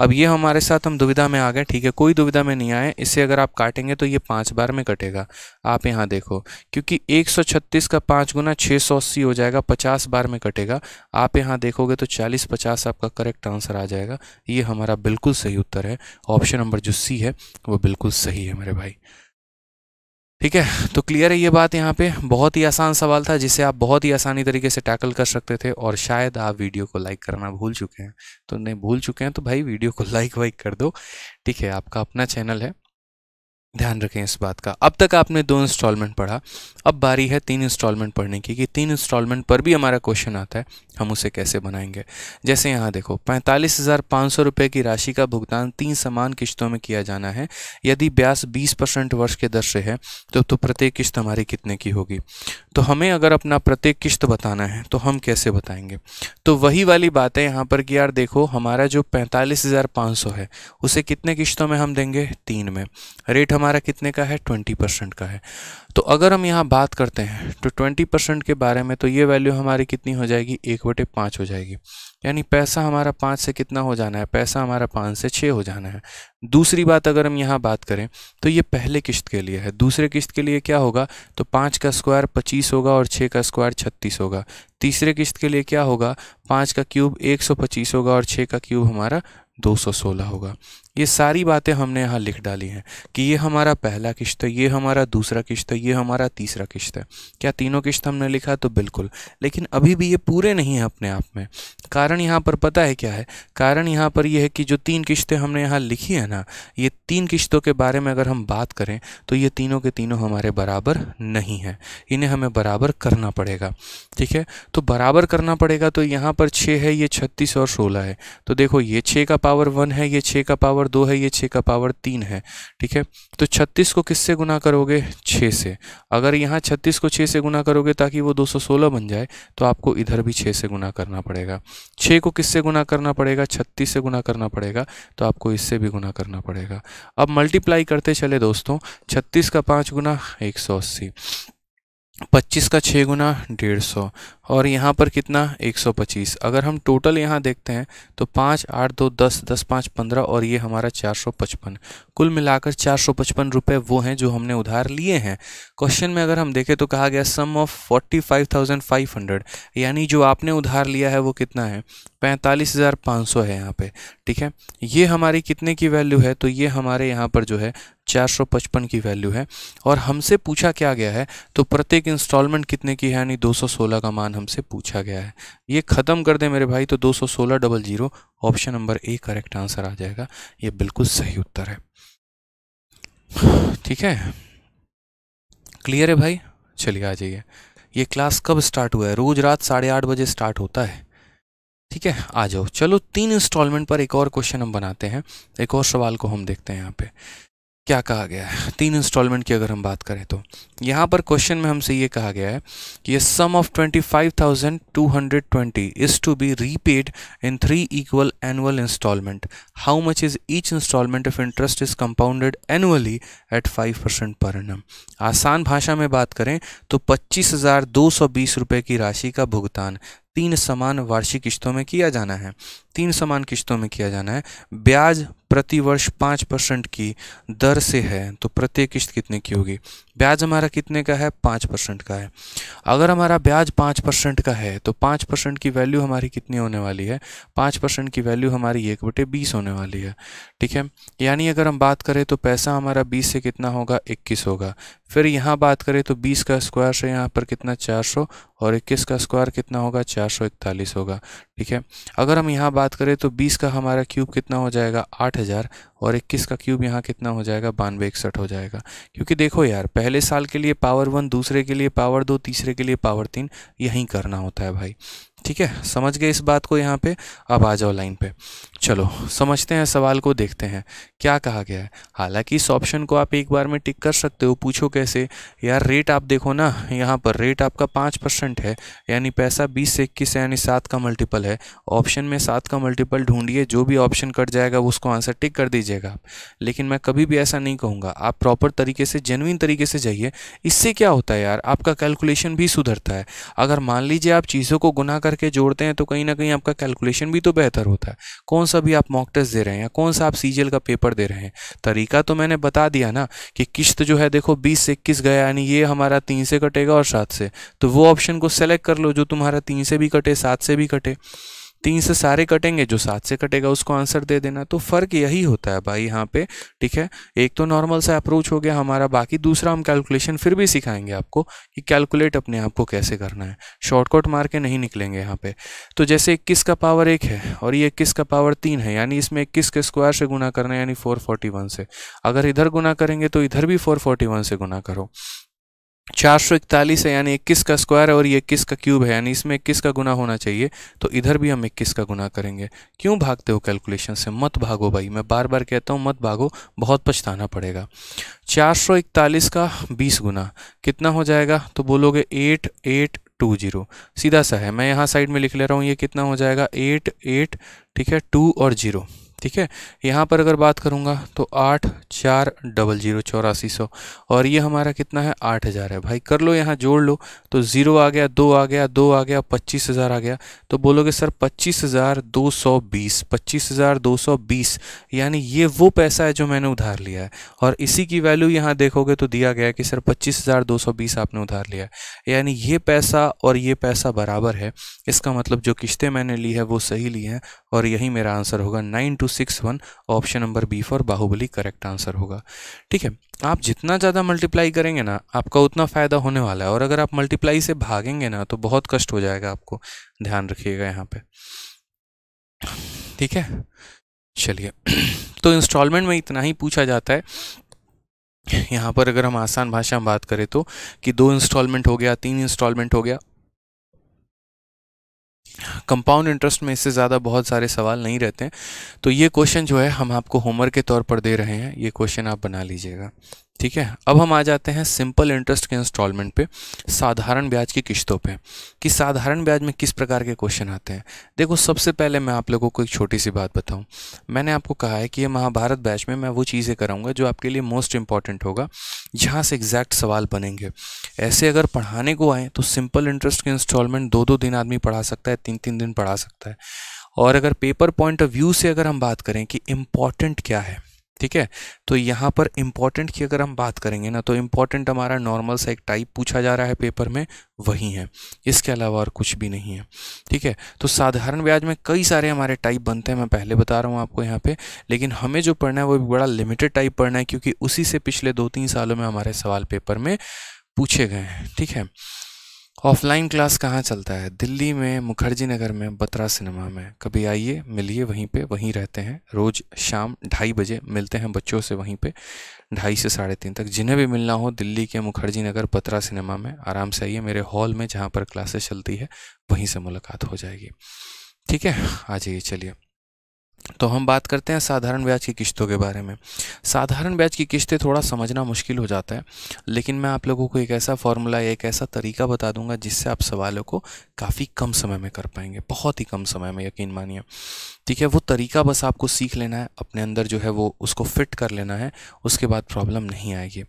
अब ये हमारे साथ हम दुविधा में आ गए ठीक है कोई दुविधा में नहीं आए इसे अगर आप काटेंगे तो ये पाँच बार में कटेगा आप यहाँ देखो क्योंकि एक सौ छत्तीस का पाँच गुना छः सौ अस्सी हो जाएगा पचास बार में कटेगा आप यहाँ देखोगे तो चालीस पचास आपका करेक्ट आंसर आ जाएगा ये हमारा बिल्कुल सही उत्तर है ऑप्शन नंबर जो सी है वो बिल्कुल सही है मेरे भाई ठीक है तो क्लियर है ये बात यहाँ पे बहुत ही आसान सवाल था जिसे आप बहुत ही आसानी तरीके से टैकल कर सकते थे और शायद आप वीडियो को लाइक करना भूल चुके हैं तो नहीं भूल चुके हैं तो भाई वीडियो को लाइक वाइक कर दो ठीक है आपका अपना चैनल है ध्यान रखें इस बात का अब तक आपने दो इंस्टॉलमेंट पढ़ा अब बारी है तीन इंस्टॉलमेंट पढ़ने की कि तीन इंस्टॉलमेंट पर भी हमारा क्वेश्चन आता है हम उसे कैसे बनाएंगे जैसे यहाँ देखो पैंतालीस हज़ार पाँच सौ रुपये की राशि का भुगतान तीन समान किश्तों में किया जाना है यदि ब्याज बीस परसेंट वर्ष के दर से है तो तो प्रत्येक किस्त हमारी कितने की होगी तो हमें अगर अपना प्रत्येक किस्त बताना है तो हम कैसे बताएंगे तो वही वाली बात है यहाँ पर कि यार देखो हमारा जो पैंतालीस हज़ार पाँच सौ है उसे कितने किश्तों में हम देंगे तीन में रेट हमारा कितने का है ट्वेंटी परसेंट का है तो अगर हम यहाँ बात करते हैं तो ट्वेंटी परसेंट के बारे में तो ये वैल्यू हमारी कितनी हो जाएगी एक बटे पाँच हो जाएगी यानी पैसा हमारा पाँच से कितना हो जाना है पैसा हमारा पाँच से छः हो जाना है दूसरी बात अगर हम यहाँ बात करें तो ये पहले किश्त के लिए है दूसरे किश्त के लिए क्या होगा तो पाँच का स्क्वायर पच्चीस होगा और छः का स्क्वायर छत्तीस होगा तीसरे किश्त के लिए क्या होगा पाँच का क्यूब एक सौ पच्चीस होगा और छः का क्यूब हमारा 216 होगा ये सारी बातें हमने यहाँ लिख डाली हैं कि ये हमारा पहला किश्त है ये हमारा दूसरा किश्त है ये हमारा तीसरा किश्त है क्या तीनों किश्त हमने लिखा तो बिल्कुल लेकिन अभी भी ये पूरे नहीं है अपने आप में कारण यहाँ पर पता है क्या है कारण यहाँ पर यह है कि जो तीन किश्तें हमने यहाँ लिखी है ना ये तीन किश्तों के बारे में अगर हम बात करें तो ये तीनों के तीनों हमारे बराबर नहीं हैं इन्हें हमें बराबर करना पड़ेगा ठीक है तो बराबर करना पड़ेगा तो यहाँ पर छः है ये छत्तीस और सोलह है तो देखो ये छः का पावर वन है ये छः का पावर पावर दो है ये छः का पावर तीन है ठीक है तो छत्तीस को किससे गुना करोगे छः से अगर यहाँ छत्तीस को छः से गुना करोगे ताकि वो दो सौ सोलह बन जाए तो आपको इधर भी छः से गुना करना पड़ेगा छः को किससे गुना करना पड़ेगा छत्तीस से गुना करना पड़ेगा तो आपको इससे भी गुना करना पड़ेगा अब मल्टीप्लाई करते चले दोस्तों छत्तीस का पाँच गुना एक सौ अस्सी पच्चीस का छः गुना डेढ़ सौ और यहाँ पर कितना 125 अगर हम टोटल यहाँ देखते हैं तो पाँच आठ दो दस दस पाँच पंद्रह और ये हमारा 455 कुल मिलाकर 455 रुपए वो हैं जो हमने उधार लिए हैं क्वेश्चन में अगर हम देखें तो कहा गया सम ऑफ 45,500 यानी जो आपने उधार लिया है वो कितना है पैंतालीस हज़ार पाँच सौ है यहाँ पे ठीक है ये हमारी कितने की वैल्यू है तो ये हमारे यहाँ पर जो है 455 की वैल्यू है और हमसे पूछा क्या गया है तो प्रत्येक इंस्टॉलमेंट कितने की है यानी 216 का मान हम हमसे पूछा गया है ये ख़त्म कर दें मेरे भाई तो दो सौ सोलह double zero option number A correct answer आ जाएगा ये बिल्कुल सही उत्तर है ठीक है क्लियर है भाई चलिए आ जाइए ये क्लास कब स्टार्ट हुआ है रोज़ रात साढ़े आठ बजे स्टार्ट होता है ठीक है आ जाओ चलो तीन इंस्टॉलमेंट पर एक और क्वेश्चन हम बनाते हैं एक और सवाल को हम देखते हैं यहाँ पे क्या कहा गया है तीन इंस्टॉलमेंट की अगर हम बात करें तो यहाँ पर क्वेश्चन में हमसे ये कहा गया है कि ये sum of 25,220 is to be repaid in three equal annual instalment how much is each instalment of interest is compounded annually at 5 percent per annum आसान भाषा में बात करें तो पच्चीस हज़ार दो सौ बीस रुपये की राशि का भुगतान तीन समान वार्षिक किश्तों में किया जाना है तीन समान किश्तों में किया जाना है ब्याज प्रति वर्ष पाँच परसेंट की दर से है तो प्रत्येक किस्त कितने की होगी ब्याज हमारा कितने का है पाँच परसेंट का है अगर हमारा ब्याज पाँच परसेंट का है तो पाँच परसेंट की वैल्यू हमारी कितनी होने वाली है पाँच परसेंट की वैल्यू हमारी एक बटे बीस होने वाली है ठीक है यानी अगर हम बात करें तो पैसा हमारा बीस से कितना होगा इक्कीस होगा फिर यहाँ बात करें तो बीस का स्क्वायर से यहाँ पर कितना चार सौ और इक्कीस का स्क्वायर कितना होगा चार सौ इकतालीस होगा ठीक है अगर हम यहाँ बात करें तो 20 का हमारा क्यूब कितना हो जाएगा 8000 और 21 का क्यूब यहाँ कितना हो जाएगा बानवे इकसठ हो जाएगा क्योंकि देखो यार पहले साल के लिए पावर वन दूसरे के लिए पावर दो तीसरे के लिए पावर तीन यहीं करना होता है भाई ठीक है समझ गए इस बात को यहाँ पे अब आ जाओ लाइन पे चलो समझते हैं सवाल को देखते हैं क्या कहा गया है हालांकि इस ऑप्शन को आप एक बार में टिक कर सकते हो पूछो कैसे यार रेट आप देखो ना यहाँ पर रेट आपका पाँच परसेंट है यानी पैसा बीस से इक्कीस यानी सात का मल्टीपल है ऑप्शन में सात का मल्टीपल ढूंढिए जो भी ऑप्शन कट जाएगा उसको आंसर टिक कर दीजिएगा आप लेकिन मैं कभी भी ऐसा नहीं कहूँगा आप प्रॉपर तरीके से जेनविन तरीके से जाइए इससे क्या होता है यार आपका कैलकुलेशन भी सुधरता है अगर मान लीजिए आप चीज़ों को गुना करके जोड़ते हैं तो कहीं ना कहीं आपका कैलकुलेशन भी तो बेहतर होता है कौन सा भी आप मॉक टेस्ट दे रहे हैं या कौन सा आप सीजीएल का पेपर दे रहे हैं तरीका तो मैंने बता दिया ना कि किश्त जो है देखो बीस से इक्कीस गया यानी ये हमारा तीन से कटेगा और सात से तो वो ऑप्शन को सेलेक्ट कर लो जो तुम्हारा तीन से भी कटे सात से भी कटे तीन से सारे कटेंगे जो सात से कटेगा उसको आंसर दे देना तो फ़र्क यही होता है भाई यहाँ पे ठीक है एक तो नॉर्मल सा अप्रोच हो गया हमारा बाकी दूसरा हम कैलकुलेशन फिर भी सिखाएंगे आपको कि कैलकुलेट अपने आप को कैसे करना है शॉर्टकट मार के नहीं निकलेंगे यहाँ पे तो जैसे इक्कीस का पावर एक है और ये इक्कीस का पावर तीन है यानी इसमें इक्कीस के स्क्वायर से गुना करना है यानी फोर से अगर इधर गुना करेंगे तो इधर भी फोर से गुना करो चार सौ इकतालीस है यानी इक्कीस का स्क्वायर है और ये इक्कीस का क्यूब है यानी इसमें इक्कीस का गुना होना चाहिए तो इधर भी हम इक्कीस का गुना करेंगे क्यों भागते हो कैलकुलेशन से मत भागो भाई मैं बार बार कहता हूँ मत भागो बहुत पछताना पड़ेगा चार सौ इकतालीस का बीस गुना कितना हो जाएगा तो बोलोगे एट एट टू जीरो सीधा सा है मैं यहाँ साइड में लिख ले रहा हूँ ये कितना हो जाएगा एट एट ठीक है टू और जीरो ठीक है यहाँ पर अगर बात करूँगा तो आठ चार डबल जीरो चौरासी सौ और ये हमारा कितना है आठ हज़ार है भाई कर लो यहाँ जोड़ लो तो ज़ीरो आ गया दो आ गया दो आ गया पच्चीस हज़ार आ गया तो बोलोगे सर पच्चीस हज़ार दो सौ बीस पच्चीस हज़ार दो सौ बीस यानी ये वो पैसा है जो मैंने उधार लिया है और इसी की वैल्यू यहाँ देखोगे तो दिया गया कि सर पच्चीस हज़ार दो सौ बीस आपने उधार लिया है यानी ये पैसा और ये पैसा बराबर है इसका मतलब जो किश्तें मैंने ली है वो सही ली हैं और यही मेरा आंसर होगा nine two six one option number B for Baahubali correct answer होगा ठीक है आप जितना ज़्यादा मल्टीप्लाई करेंगे ना आपका उतना फ़ायदा होने वाला है और अगर आप मल्टीप्लाई से भागेंगे ना तो बहुत कष्ट हो जाएगा आपको ध्यान रखिएगा यहाँ पर ठीक है चलिए तो इंस्टॉलमेंट में इतना ही पूछा जाता है यहाँ पर अगर हम आसान भाषा में बात करें तो कि दो इंस्टॉलमेंट हो गया तीन इंस्टॉलमेंट हो गया कंपाउंड इंटरेस्ट में इससे ज़्यादा बहुत सारे सवाल नहीं रहते हैं तो ये क्वेश्चन जो है हम आपको होमवर्क के तौर पर दे रहे हैं ये क्वेश्चन आप बना लीजिएगा ठीक है अब हम आ जाते हैं सिंपल इंटरेस्ट के इंस्टॉलमेंट पे साधारण ब्याज की किश्तों पे कि साधारण ब्याज में किस प्रकार के क्वेश्चन आते हैं देखो सबसे पहले मैं आप लोगों को एक छोटी सी बात बताऊं मैंने आपको कहा है कि ये महाभारत बैच में मैं वो चीज़ें कराऊंगा जो आपके लिए मोस्ट इंपॉर्टेंट होगा जहाँ से एग्जैक्ट सवाल बनेंगे ऐसे अगर पढ़ाने को आएँ तो सिंपल इंटरेस्ट के इंस्टॉलमेंट दो दो दिन आदमी पढ़ा सकता है तीन तीन दिन पढ़ा सकता है और अगर पेपर पॉइंट ऑफ व्यू से अगर हम बात करें कि इम्पॉर्टेंट क्या है ठीक है तो यहाँ पर इम्पॉर्टेंट की अगर हम बात करेंगे ना तो इम्पॉर्टेंट हमारा नॉर्मल सा एक टाइप पूछा जा रहा है पेपर में वही है इसके अलावा और कुछ भी नहीं है ठीक है तो साधारण ब्याज में कई सारे हमारे टाइप बनते हैं मैं पहले बता रहा हूँ आपको यहाँ पे लेकिन हमें जो पढ़ना है वो भी बड़ा लिमिटेड टाइप पढ़ना है क्योंकि उसी से पिछले दो तीन सालों में हमारे सवाल पेपर में पूछे गए हैं ठीक है ऑफलाइन क्लास कहाँ चलता है दिल्ली में मुखर्जी नगर में बत्रा सिनेमा में कभी आइए मिलिए वहीं पे वहीं रहते हैं रोज़ शाम ढाई बजे मिलते हैं बच्चों से वहीं पे ढाई से साढ़े तीन तक जिन्हें भी मिलना हो दिल्ली के मुखर्जी नगर बत्रा सिनेमा में आराम से आइए मेरे हॉल में जहाँ पर क्लासेस चलती है वहीं से मुलाकात हो जाएगी ठीक है आ जाइए चलिए तो हम बात करते हैं साधारण ब्याज की किश्तों के बारे में साधारण ब्याज की किस्तें थोड़ा समझना मुश्किल हो जाता है लेकिन मैं आप लोगों को एक ऐसा फार्मूला एक ऐसा तरीका बता दूंगा जिससे आप सवालों को काफ़ी कम समय में कर पाएंगे बहुत ही कम समय में यकीन मानिए ठीक है वो तरीका बस आपको सीख लेना है अपने अंदर जो है वो उसको फिट कर लेना है उसके बाद प्रॉब्लम नहीं आएगी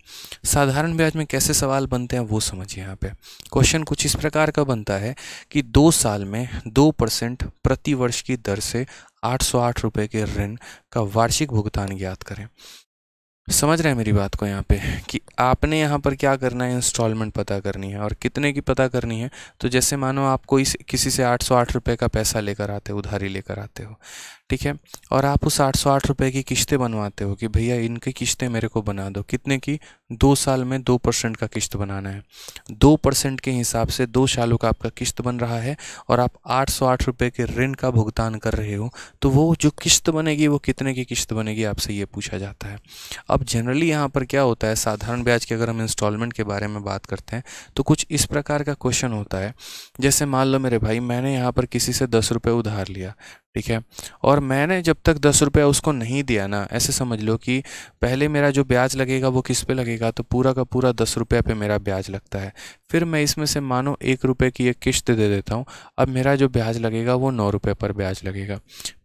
साधारण ब्याज में कैसे सवाल बनते हैं वो समझिए यहाँ पे क्वेश्चन कुछ इस प्रकार का बनता है कि दो साल में दो परसेंट प्रतिवर्ष की दर से आठ सौ आठ रुपये के ऋण का वार्षिक भुगतान ज्ञात करें समझ रहे हैं मेरी बात को यहाँ पे कि आपने यहाँ पर क्या करना है इंस्टॉलमेंट पता करनी है और कितने की पता करनी है तो जैसे मानो आप कोई किसी से आठ सौ आठ रुपये का पैसा लेकर आते हो उधारी लेकर आते हो ठीक है और आप उस आठ सौ आठ रुपये की किस्तें बनवाते हो कि भैया इनकी किस्तें मेरे को बना दो कितने की दो साल में दो परसेंट का किस्त बनाना है दो परसेंट के हिसाब से दो सालों का आपका किस्त बन रहा है और आप आठ सौ आठ रुपये के ऋण का भुगतान कर रहे हो तो वो जो किस्त बनेगी वो कितने की किस्त बनेगी आपसे ये पूछा जाता है अब जनरली यहाँ पर क्या होता है साधारण ब्याज की अगर हम इंस्टॉलमेंट के बारे में बात करते हैं तो कुछ इस प्रकार का क्वेश्चन होता है जैसे मान लो मेरे भाई मैंने यहाँ पर किसी से दस रुपये उधार लिया ठीक है और मैंने जब तक दस रुपया उसको नहीं दिया ना ऐसे समझ लो कि पहले मेरा जो ब्याज लगेगा वो किस पे लगेगा तो पूरा का पूरा दस रुपये पे मेरा ब्याज लगता है फिर मैं इसमें से मानो एक रुपये की एक किश्त दे देता हूँ अब मेरा जो ब्याज लगेगा वो नौ रुपये पर ब्याज लगेगा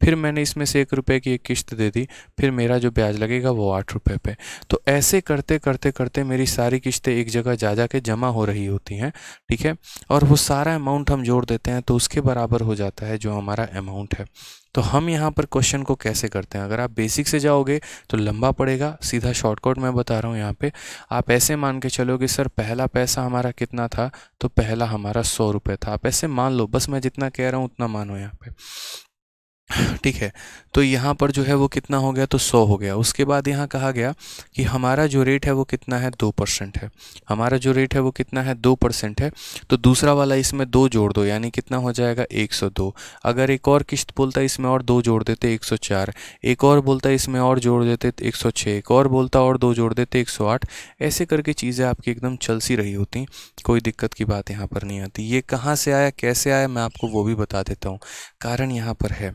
फिर मैंने इसमें से एक रुपये की एक किश्त दे दी फिर मेरा जो ब्याज लगेगा वो आठ रुपये पे तो ऐसे करते करते करते मेरी सारी किश्तें एक जगह जा जा के जमा हो रही होती हैं ठीक है और वो सारा अमाउंट हम जोड़ देते हैं तो उसके बराबर हो जाता है जो हमारा अमाउंट है तो हम यहाँ पर क्वेश्चन को कैसे करते हैं अगर आप बेसिक से जाओगे तो लंबा पड़ेगा सीधा शॉर्टकट मैं बता रहा हूँ यहाँ पे आप ऐसे मान के चलो कि सर पहला पैसा हमारा कितना था तो पहला हमारा सौ रुपये था आप ऐसे मान लो बस मैं जितना कह रहा हूँ उतना मानो यहाँ पे ठीक है तो यहाँ पर जो है वो कितना हो गया तो सौ हो गया उसके बाद यहाँ कहा गया कि हमारा जो रेट है वो कितना है दो परसेंट है हमारा जो रेट है वो कितना है दो परसेंट है तो दूसरा वाला इसमें दो जोड़ दो यानी कितना हो जाएगा एक सौ दो अगर एक और किस्त बोलता इसमें और दो जोड़ देते एक सौ चार एक और बोलता इसमें और जोड़ देते एक सौ छः एक और बोलता और दो जोड़ देते एक सौ आठ ऐसे करके चीज़ें आपकी एकदम चल सी रही होती कोई दिक्कत की बात यहाँ पर नहीं आती ये कहाँ से आया कैसे आया मैं आपको वो भी बता देता हूँ कारण यहाँ पर है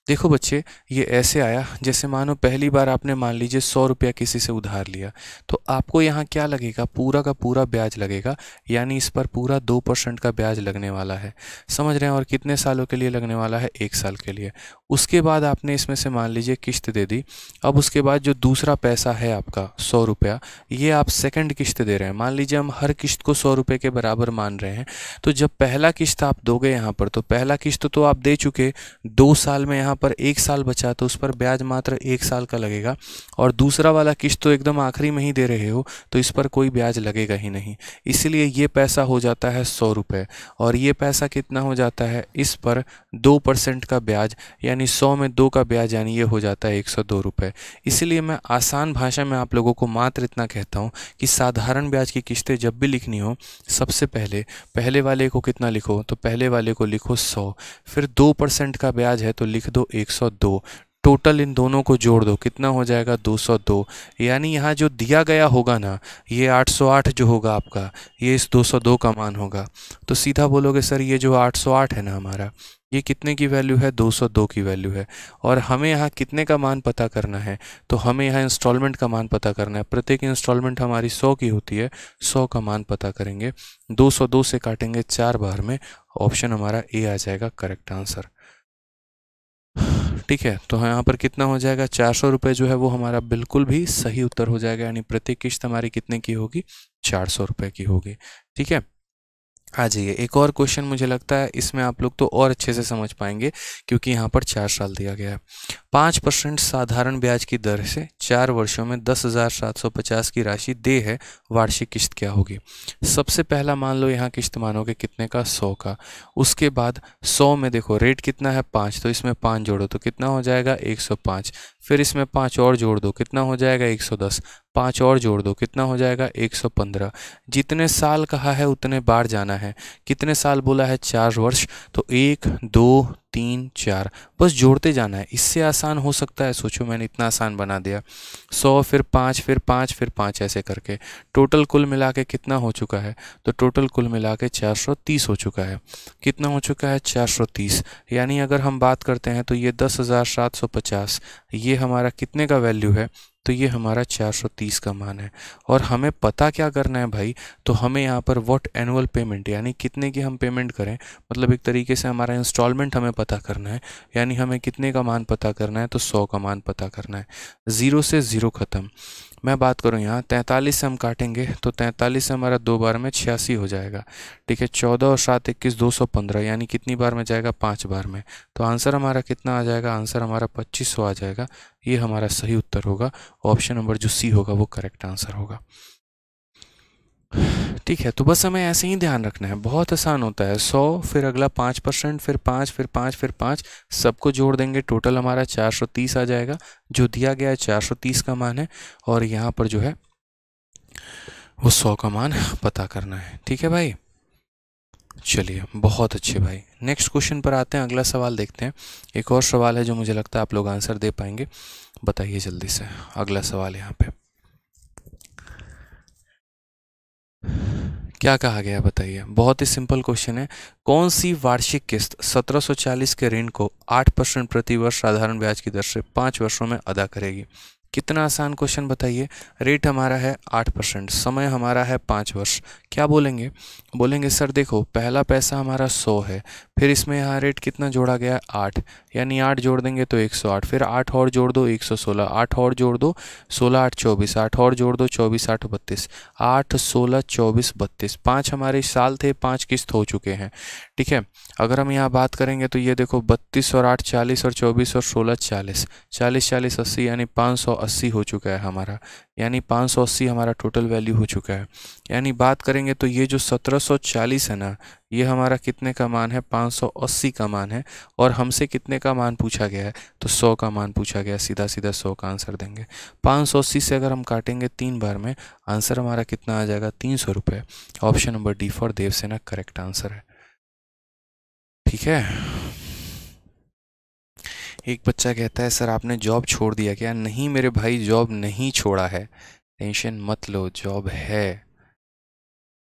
देखो बच्चे ये ऐसे आया जैसे मानो पहली बार आपने मान लीजिए सौ रुपया किसी से उधार लिया तो आपको यहाँ क्या लगेगा पूरा का पूरा ब्याज लगेगा यानी इस पर पूरा दो परसेंट का ब्याज लगने वाला है समझ रहे हैं और कितने सालों के लिए लगने वाला है एक साल के लिए उसके बाद आपने इसमें से मान लीजिए किश्त दे दी अब उसके बाद जो दूसरा पैसा है आपका सौ रुपया ये आप सेकेंड किश्त दे रहे हैं मान लीजिए हम हर किश्त को सौ रुपये के बराबर मान रहे हैं तो जब पहला किश्त आप दोगे यहाँ पर तो पहला किश्त तो आप दे चुके दो साल में यहाँ यहाँ पर एक साल बचा तो उस पर ब्याज मात्र एक साल का लगेगा और दूसरा वाला किश्त तो एकदम आखिरी में ही दे रहे हो तो इस पर कोई ब्याज लगेगा ही नहीं इसलिए ये पैसा हो जाता है सौ रुपये और ये पैसा कितना हो जाता है इस पर दो परसेंट का ब्याज यानी सौ में दो का ब्याज यानी ये हो जाता है एक सौ दो रुपये इसलिए मैं आसान भाषा में आप लोगों को मात्र इतना कहता हूँ कि साधारण ब्याज की किस्तें जब भी लिखनी हो सबसे पहले पहले वाले को कितना लिखो तो पहले वाले को लिखो सौ फिर दो परसेंट का ब्याज है तो लिख दो दो 102 टोटल इन दोनों को जोड़ दो कितना हो जाएगा 202 यानी यहाँ जो दिया गया होगा ना ये 808 जो होगा आपका ये इस 202 का मान होगा तो सीधा बोलोगे सर ये जो 808 है ना हमारा ये कितने की वैल्यू है 202 की वैल्यू है और हमें यहाँ कितने का मान पता करना है तो हमें यहाँ इंस्टॉलमेंट का मान पता करना है प्रत्येक इंस्टॉलमेंट हमारी 100 की होती है 100 का मान पता करेंगे 202 से काटेंगे चार बार में ऑप्शन हमारा ए आ जाएगा करेक्ट आंसर ठीक है तो हाँ, यहाँ पर कितना हो जाएगा चार सौ रुपये जो है वो हमारा बिल्कुल भी सही उत्तर हो जाएगा यानी प्रति किस्त हमारी कितने की होगी चार सौ रुपये की होगी ठीक है आ हाँ जाइए एक और क्वेश्चन मुझे लगता है इसमें आप लोग तो और अच्छे से समझ पाएंगे क्योंकि यहाँ पर चार साल दिया गया है पाँच परसेंट साधारण ब्याज की दर से चार वर्षों में दस हज़ार सात सौ पचास की राशि दे है वार्षिक किश्त क्या होगी सबसे पहला मान लो यहाँ किश्त मानोगे कितने का सौ का उसके बाद सौ में देखो रेट कितना है पाँच तो इसमें पाँच जोड़ो तो कितना हो जाएगा एक सौ पाँच फिर इसमें पाँच और जोड़ दो कितना हो जाएगा एक सौ दस पाँच और जोड़ दो कितना हो जाएगा 115 जितने साल कहा है उतने बार जाना है कितने साल बोला है चार वर्ष तो एक दो तीन चार बस जोड़ते जाना है इससे आसान हो सकता है सोचो मैंने इतना आसान बना दिया सौ फिर पाँच फिर पाँच फिर पाँच ऐसे करके टोटल कुल मिला के कितना हो चुका है तो टोटल कुल मिला के चार सौ तीस हो चुका है कितना हो चुका है चार सौ तीस यानी अगर हम बात करते हैं तो ये दस हज़ार सात सौ पचास ये हमारा कितने का वैल्यू है तो ये हमारा 430 का मान है और हमें पता क्या करना है भाई तो हमें यहाँ पर वॉट एनुअल पेमेंट यानी कितने की हम पेमेंट करें मतलब एक तरीके से हमारा इंस्टॉलमेंट हमें पता करना है यानी हमें कितने का मान पता करना है तो सौ का मान पता करना है ज़ीरो से ज़ीरो ख़त्म मैं बात करूँ यहाँ तैंतालीस से हम काटेंगे तो तैंतालीस से हमारा दो बार में छियासी हो जाएगा ठीक है चौदह और सात इक्कीस दो सौ पंद्रह यानी कितनी बार में जाएगा पाँच बार में तो आंसर हमारा कितना आ जाएगा आंसर हमारा पच्चीस सौ आ जाएगा ये हमारा सही उत्तर होगा ऑप्शन नंबर जो सी होगा वो करेक्ट आंसर होगा ठीक है तो बस हमें ऐसे ही ध्यान रखना है बहुत आसान होता है सौ फिर अगला पाँच परसेंट फिर पाँच फिर पाँच फिर पाँच सबको जोड़ देंगे टोटल हमारा चार सौ तीस आ जाएगा जो दिया गया है चार सौ तीस का मान है और यहाँ पर जो है वो सौ का मान पता करना है ठीक है भाई चलिए बहुत अच्छे भाई नेक्स्ट क्वेश्चन पर आते हैं अगला सवाल देखते हैं एक और सवाल है जो मुझे लगता है आप लोग आंसर दे पाएंगे बताइए जल्दी से अगला सवाल यहाँ पर क्या कहा गया बताइए बहुत ही सिंपल क्वेश्चन है कौन सी वार्षिक किस्त 1740 के ऋण को 8 परसेंट प्रति वर्ष साधारण ब्याज की दर से पाँच वर्षों में अदा करेगी कितना आसान क्वेश्चन बताइए रेट हमारा है आठ परसेंट समय हमारा है पाँच वर्ष क्या बोलेंगे बोलेंगे सर देखो पहला पैसा हमारा सौ है फिर इसमें यहाँ रेट कितना जोड़ा गया है आठ यानी आठ जोड़ देंगे तो एक सौ आठ फिर आठ और जोड़ दो एक सौ सोलह आठ और जोड़ दो सोलह आठ चौबीस आठ और जोड़ दो चौबीस आठ बत्तीस आठ सोलह चौबीस बत्तीस पाँच हमारे साल थे पाँच किस्त हो चुके हैं ठीक है अगर हम यहाँ बात करेंगे तो ये देखो बत्तीस और आठ चालीस और चौबीस और सोलह चालीस चालीस चालीस अस्सी यानी पाँच सौ 580 हो चुका है हमारा यानी 580 हमारा टोटल वैल्यू हो चुका है यानी बात करेंगे तो ये जो 1740 है ना ये हमारा कितने का मान है 580 का मान है और हमसे कितने का मान पूछा गया है तो 100 का मान पूछा गया सीधा सीधा 100 का आंसर देंगे 580 से अगर हम काटेंगे तीन बार में आंसर हमारा कितना आ जाएगा तीन सौ रुपये option number D for Devsena correct answer है ठीक है एक बच्चा कहता है सर आपने जॉब छोड़ दिया क्या नहीं मेरे भाई जॉब नहीं छोड़ा है टेंशन मत लो जॉब है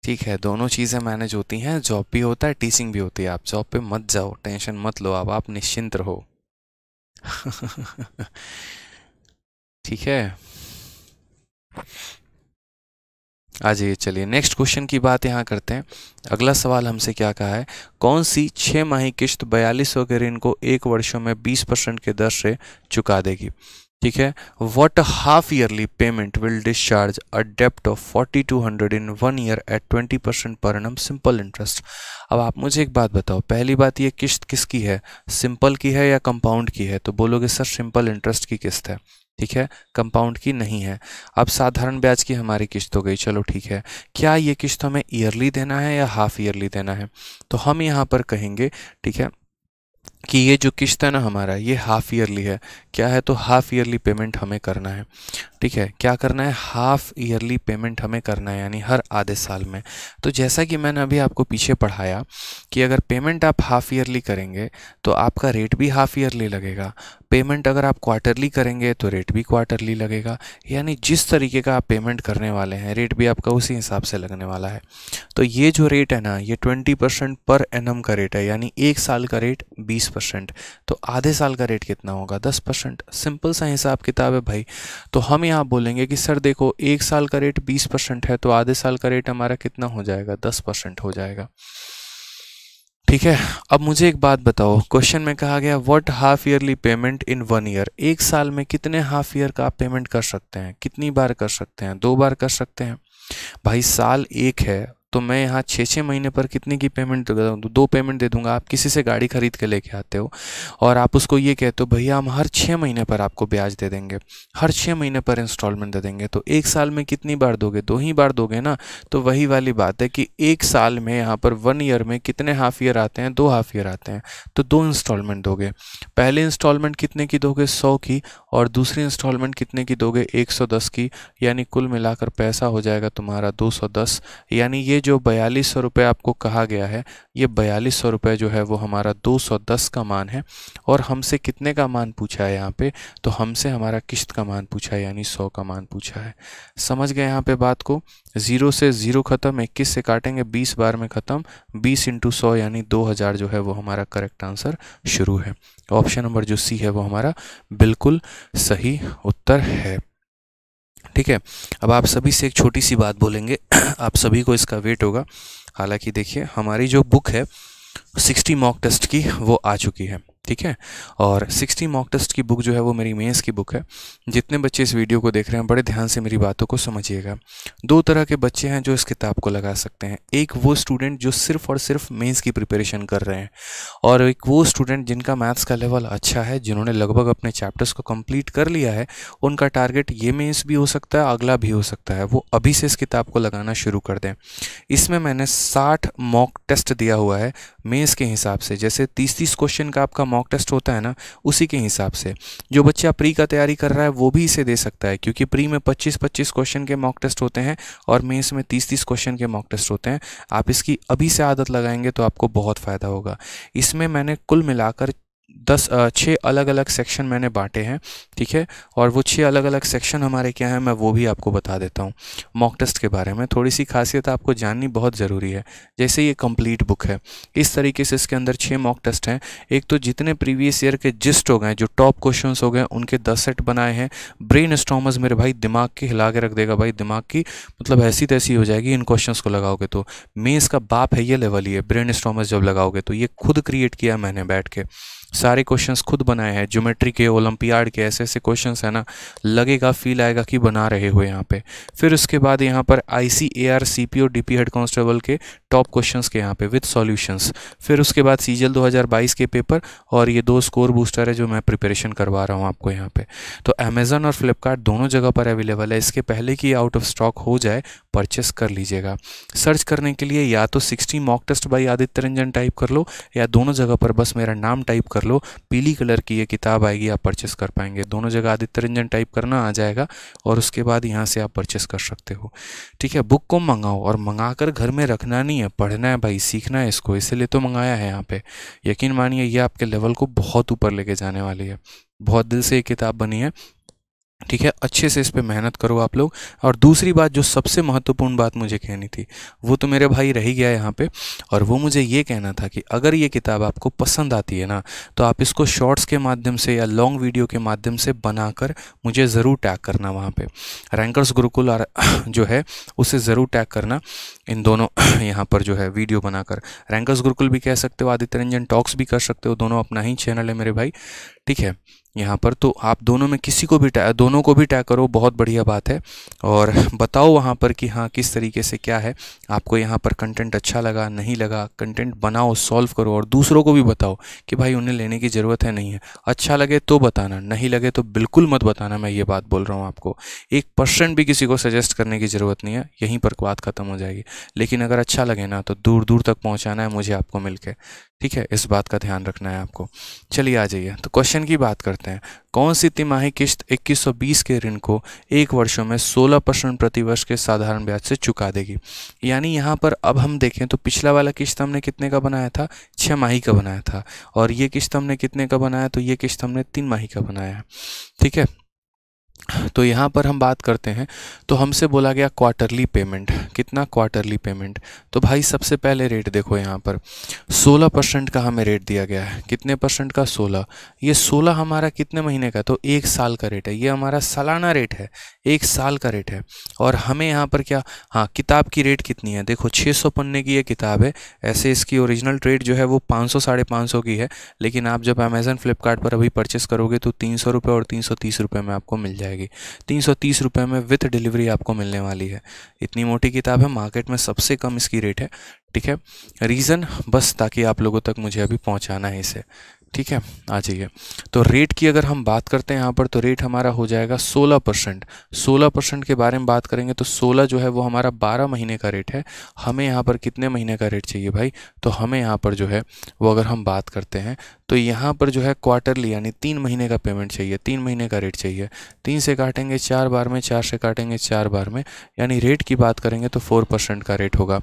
ठीक है दोनों चीज़ें मैनेज होती हैं जॉब भी होता है टीचिंग भी होती है आप जॉब पे मत जाओ टेंशन मत लो आप आप निश्चिंत रहो ठीक है आ जाइए चलिए नेक्स्ट क्वेश्चन की बात यहाँ करते हैं अगला सवाल हमसे क्या कहा है कौन सी छः माही किश्त बयालीस सौ के ऋण को एक वर्षों में बीस परसेंट के दर से चुका देगी ठीक है what half yearly payment will discharge a डेप्ट of forty two hundred in one year at twenty percent per annum simple interest अब आप मुझे एक बात बताओ पहली बात ये किश्त किसकी है सिंपल की है या कंपाउंड की है तो बोलोगे सर सिंपल इंटरेस्ट की किस्त है ठीक है कंपाउंड की नहीं है अब साधारण ब्याज की हमारी किस्त हो गई चलो ठीक है क्या ये किस्त हमें ईयरली देना है या हाफ ईयरली देना है तो हम यहाँ पर कहेंगे ठीक है कि ये जो किस्त है ना हमारा ये हाफ़ ईयरली है क्या है तो हाफ़ ईयरली पेमेंट हमें करना है ठीक है क्या करना है हाफ़ ईयरली पेमेंट हमें करना है यानी हर आधे साल में तो जैसा कि मैंने अभी आपको पीछे पढ़ाया कि अगर पेमेंट आप हाफ़ ईयरली करेंगे तो आपका रेट भी हाफ़ ईयरली लगेगा पेमेंट अगर आप क्वार्टरली करेंगे तो रेट भी क्वार्टरली लगेगा यानी जिस तरीके का आप पेमेंट करने वाले हैं रेट भी आपका उसी हिसाब से लगने वाला है तो ये जो रेट है ना ये ट्वेंटी परसेंट पर एनम का रेट है यानी एक साल का रेट बीस 20 परसेंट तो आधे साल का रेट कितना होगा 10 परसेंट सिंपल सा हिसाब किताब है भाई तो हम यहाँ बोलेंगे कि सर देखो एक साल का रेट 20 परसेंट है तो आधे साल का रेट हमारा कितना हो जाएगा 10 परसेंट हो जाएगा ठीक है अब मुझे एक बात बताओ क्वेश्चन में कहा गया what half yearly payment in one year एक साल में कितने हाफ ईयर का आप पेमेंट कर सकते हैं कितनी बार कर सकते हैं दो बार कर सकते हैं भाई साल एक है तो मैं यहाँ छः छः महीने पर कितने की पेमेंट दो पेमेंट दे दूंगा आप किसी से गाड़ी खरीद के लेके आते हो और आप उसको ये कहते हो भैया हम हर छः महीने पर आपको ब्याज दे देंगे हर छः महीने पर इंस्टॉलमेंट दे देंगे तो एक साल में कितनी बार दोगे दो ही बार दोगे ना तो वही वाली बात है कि एक साल में यहाँ पर वन ईयर में कितने हाफ ईयर आते हैं दो हाफ ईयर आते हैं तो दो इंस्टॉलमेंट दोगे पहले इंस्टॉलमेंट कितने की दोगे सौ की और दूसरी इंस्टॉलमेंट कितने की दोगे एक सौ दस की यानी कुल मिलाकर पैसा हो जाएगा तुम्हारा दो सौ दस यानी ये जो बयालीस सौ रुपये आपको कहा गया है ये बयालीस सौ रुपये जो है वो हमारा दो सौ दस का मान है और हमसे कितने का मान पूछा है यहाँ पे तो हमसे हमारा किश्त का मान पूछा है यानी सौ का मान पूछा है समझ गए यहाँ पे बात को ज़ीरो से ज़ीरो ख़त्म इक्कीस से काटेंगे बीस बार में ख़त्म बीस इंटू सौ यानी दो हज़ार जो है वो हमारा करेक्ट आंसर शुरू है ऑप्शन नंबर जो सी है वो हमारा बिल्कुल सही उत्तर है ठीक है अब आप सभी से एक छोटी सी बात बोलेंगे आप सभी को इसका वेट होगा हालांकि देखिए हमारी जो बुक है सिक्सटी मॉक टेस्ट की वो आ चुकी है ठीक है और 60 मॉक टेस्ट की बुक जो है वो मेरी मेंस की बुक है जितने बच्चे इस वीडियो को देख रहे हैं बड़े ध्यान से मेरी बातों को समझिएगा दो तरह के बच्चे हैं जो इस किताब को लगा सकते हैं एक वो स्टूडेंट जो सिर्फ और सिर्फ मेंस की प्रिपरेशन कर रहे हैं और एक वो स्टूडेंट जिनका मैथ्स का लेवल अच्छा है जिन्होंने लगभग अपने चैप्टर्स को कंप्लीट कर लिया है उनका टारगेट ये मेन्स भी हो सकता है अगला भी हो सकता है वो अभी से इस किताब को लगाना शुरू कर दें इसमें मैंने साठ मॉक टेस्ट दिया हुआ है मेन्स के हिसाब से जैसे तीस तीस क्वेश्चन का आपका मॉक मॉक टेस्ट होता है ना उसी के हिसाब से जो बच्चा प्री का तैयारी कर रहा है वो भी इसे दे सकता है क्योंकि प्री में 25-25 क्वेश्चन के मॉक टेस्ट होते हैं और मेंस में 30-30 क्वेश्चन के मॉक टेस्ट होते हैं आप इसकी अभी से आदत लगाएंगे तो आपको बहुत फ़ायदा होगा इसमें मैंने कुल मिलाकर दस छः अलग अलग सेक्शन मैंने बांटे हैं ठीक है और वो छः अलग अलग सेक्शन हमारे क्या हैं मैं वो भी आपको बता देता हूँ मॉक टेस्ट के बारे में थोड़ी सी खासियत आपको जाननी बहुत ज़रूरी है जैसे ये कंप्लीट बुक है इस तरीके से इसके अंदर छः मॉक टेस्ट हैं एक तो जितने प्रीवियस ईयर के जिस्ट हो गए जो टॉप क्वेश्चन हो गए उनके दस सेट बनाए हैं ब्रेन स्टॉमर्स मेरे भाई दिमाग के हिला के रख देगा भाई दिमाग की मतलब ऐसी तैसी हो जाएगी इन क्वेश्चन को लगाओगे तो मेन्स का बाप है ये लेवल ही है ब्रेन स्टॉमर्स जब लगाओगे तो ये खुद क्रिएट किया मैंने बैठ के सारे क्वेश्चंस खुद बनाए हैं ज्योमेट्री के ओलंपियाड के ऐसे ऐसे क्वेश्चंस है ना लगेगा फील आएगा कि बना रहे हो यहाँ पे फिर उसके बाद यहाँ पर I C A R C P O D P head constable के टॉप क्वेश्चंस के यहाँ पे विद सॉल्यूशंस फिर उसके बाद सीजल 2022 के पेपर और ये दो स्कोर बूस्टर है जो मैं प्रिपरेशन करवा रहा हूँ आपको यहाँ पे तो अमेजोन और फ्लिपकार्ट दोनों जगह पर अवेलेबल है इसके पहले कि आउट ऑफ स्टॉक हो जाए परचेस कर लीजिएगा सर्च करने के लिए या तो sixty mock test by Aditya Ranjan type कर लो या दोनों जगह पर बस मेरा नाम टाइप कर कर लो पीली कलर की ये किताब आएगी आप परचेस कर पाएंगे दोनों जगह आदित्य रंजन टाइप करना आ जाएगा और उसके बाद यहाँ से आप परचेस कर सकते हो ठीक है बुक को मंगाओ और मंगा घर में रखना नहीं है पढ़ना है भाई सीखना है इसको इसीलिए तो मंगाया है यहाँ पर यकीन मानिए ये आपके लेवल को बहुत ऊपर लेके जाने वाली है बहुत दिल से ये किताब बनी है ठीक है अच्छे से इस पर मेहनत करो आप लोग और दूसरी बात जो सबसे महत्वपूर्ण बात मुझे कहनी थी वो तो मेरे भाई रही गया यहाँ पे और वो मुझे ये कहना था कि अगर ये किताब आपको पसंद आती है ना तो आप इसको शॉर्ट्स के माध्यम से या लॉन्ग वीडियो के माध्यम से बनाकर मुझे ज़रूर टैग करना वहाँ पर रैंकर्स गुरुकुल और जो है उसे ज़रूर टैग करना इन दोनों यहाँ पर जो है वीडियो बनाकर रैंकर्स गुरुकुल भी कह सकते हो आदित्य रंजन टॉक्स भी कर सकते हो दोनों अपना ही चैनल है मेरे भाई ठीक है यहाँ पर तो आप दोनों में किसी को भी टैग दोनों को भी टैग करो बहुत बढ़िया बात है और बताओ वहाँ पर कि हाँ किस तरीके से क्या है आपको यहाँ पर कंटेंट अच्छा लगा नहीं लगा कंटेंट बनाओ सॉल्व करो और दूसरों को भी बताओ कि भाई उन्हें लेने की ज़रूरत है नहीं है अच्छा लगे तो बताना नहीं लगे तो बिल्कुल मत बताना मैं ये बात बोल रहा हूँ आपको एक परसेंट भी किसी को सजेस्ट करने की ज़रूरत नहीं है यहीं पर बात ख़त्म हो जाएगी लेकिन अगर अच्छा लगे ना तो दूर दूर तक पहुँचाना है मुझे आपको मिल ठीक है इस बात का ध्यान रखना है आपको चलिए आ जाइए तो क्वेश्चन की बात करते हैं कौन सी तिमाही किश्त 2120 के ऋण को एक वर्षों में 16 परसेंट प्रतिवर्ष के साधारण ब्याज से चुका देगी यानी यहाँ पर अब हम देखें तो पिछला वाला किस्त हमने कितने का बनाया था छः माही का बनाया था और ये किस्त हमने कितने का बनाया तो ये किस्त हमने तीन माही का बनाया है ठीक है तो यहाँ पर हम बात करते हैं तो हमसे बोला गया क्वार्टरली पेमेंट कितना क्वार्टरली पेमेंट तो भाई सबसे पहले रेट देखो यहाँ पर 16 परसेंट का हमें रेट दिया गया है कितने परसेंट का 16 ये 16 हमारा कितने महीने का तो एक साल का रेट है ये हमारा सालाना रेट है एक साल का रेट है और हमें यहाँ पर क्या हाँ किताब की रेट कितनी है देखो छः पन्ने की ये किताब है ऐसे इसकी ओरिजिनल रेट जो है वो पाँच सौ की है लेकिन आप जब अमेज़न फ्लिपकार्ट पर अभी परचेस करोगे तो तीन सौ और तीन में आपको मिल जाएगी जाएगी तीन सौ तीस रुपये में विथ डिलीवरी आपको मिलने वाली है इतनी मोटी किताब है मार्केट में सबसे कम इसकी रेट है ठीक है रीज़न बस ताकि आप लोगों तक मुझे अभी पहुँचाना है इसे ठीक है आ जाइए तो रेट की अगर हम बात करते हैं यहाँ पर तो रेट हमारा हो जाएगा 16 परसेंट सोलह परसेंट के बारे में बात करेंगे तो 16 जो है वो हमारा 12 महीने का रेट है हमें यहाँ पर कितने महीने का रेट चाहिए भाई तो हमें यहाँ पर जो है वो अगर हम बात करते हैं तो यहाँ पर जो है क्वार्टरली यानी तीन महीने का पेमेंट चाहिए तीन महीने का रेट चाहिए तीन से काटेंगे चार बार में चार से काटेंगे चार बार में यानी रेट की बात करेंगे तो फोर परसेंट का रेट होगा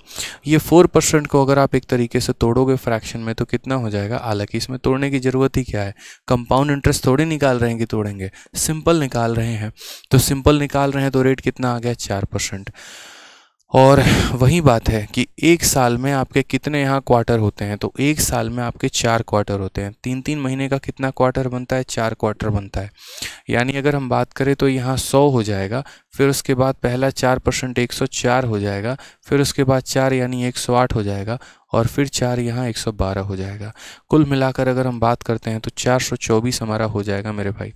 ये फोर परसेंट को अगर आप एक तरीके से तोड़ोगे फ्रैक्शन में तो कितना हो जाएगा हालांकि इसमें तोड़ने की ज़रूरत ही क्या है कंपाउंड इंटरेस्ट थोड़ी निकाल रहे हैं कि तोड़ेंगे सिंपल निकाल रहे हैं तो सिंपल निकाल रहे हैं तो रेट कितना आ गया चार परसेंट और वही बात है कि एक साल में आपके कितने यहाँ क्वार्टर होते हैं तो एक साल में आपके चार क्वार्टर होते हैं तीन तीन महीने का कितना क्वार्टर बनता है चार क्वार्टर बनता है यानी अगर हम बात करें तो यहाँ सौ हो जाएगा फिर उसके बाद पहला चार परसेंट एक सौ चार हो जाएगा फिर उसके बाद चार यानी एक सौ आठ हो जाएगा और फिर चार यहाँ एक सौ बारह हो जाएगा कुल मिलाकर अगर हम बात करते हैं तो चार सौ चौबीस हमारा हो जाएगा मेरे भाई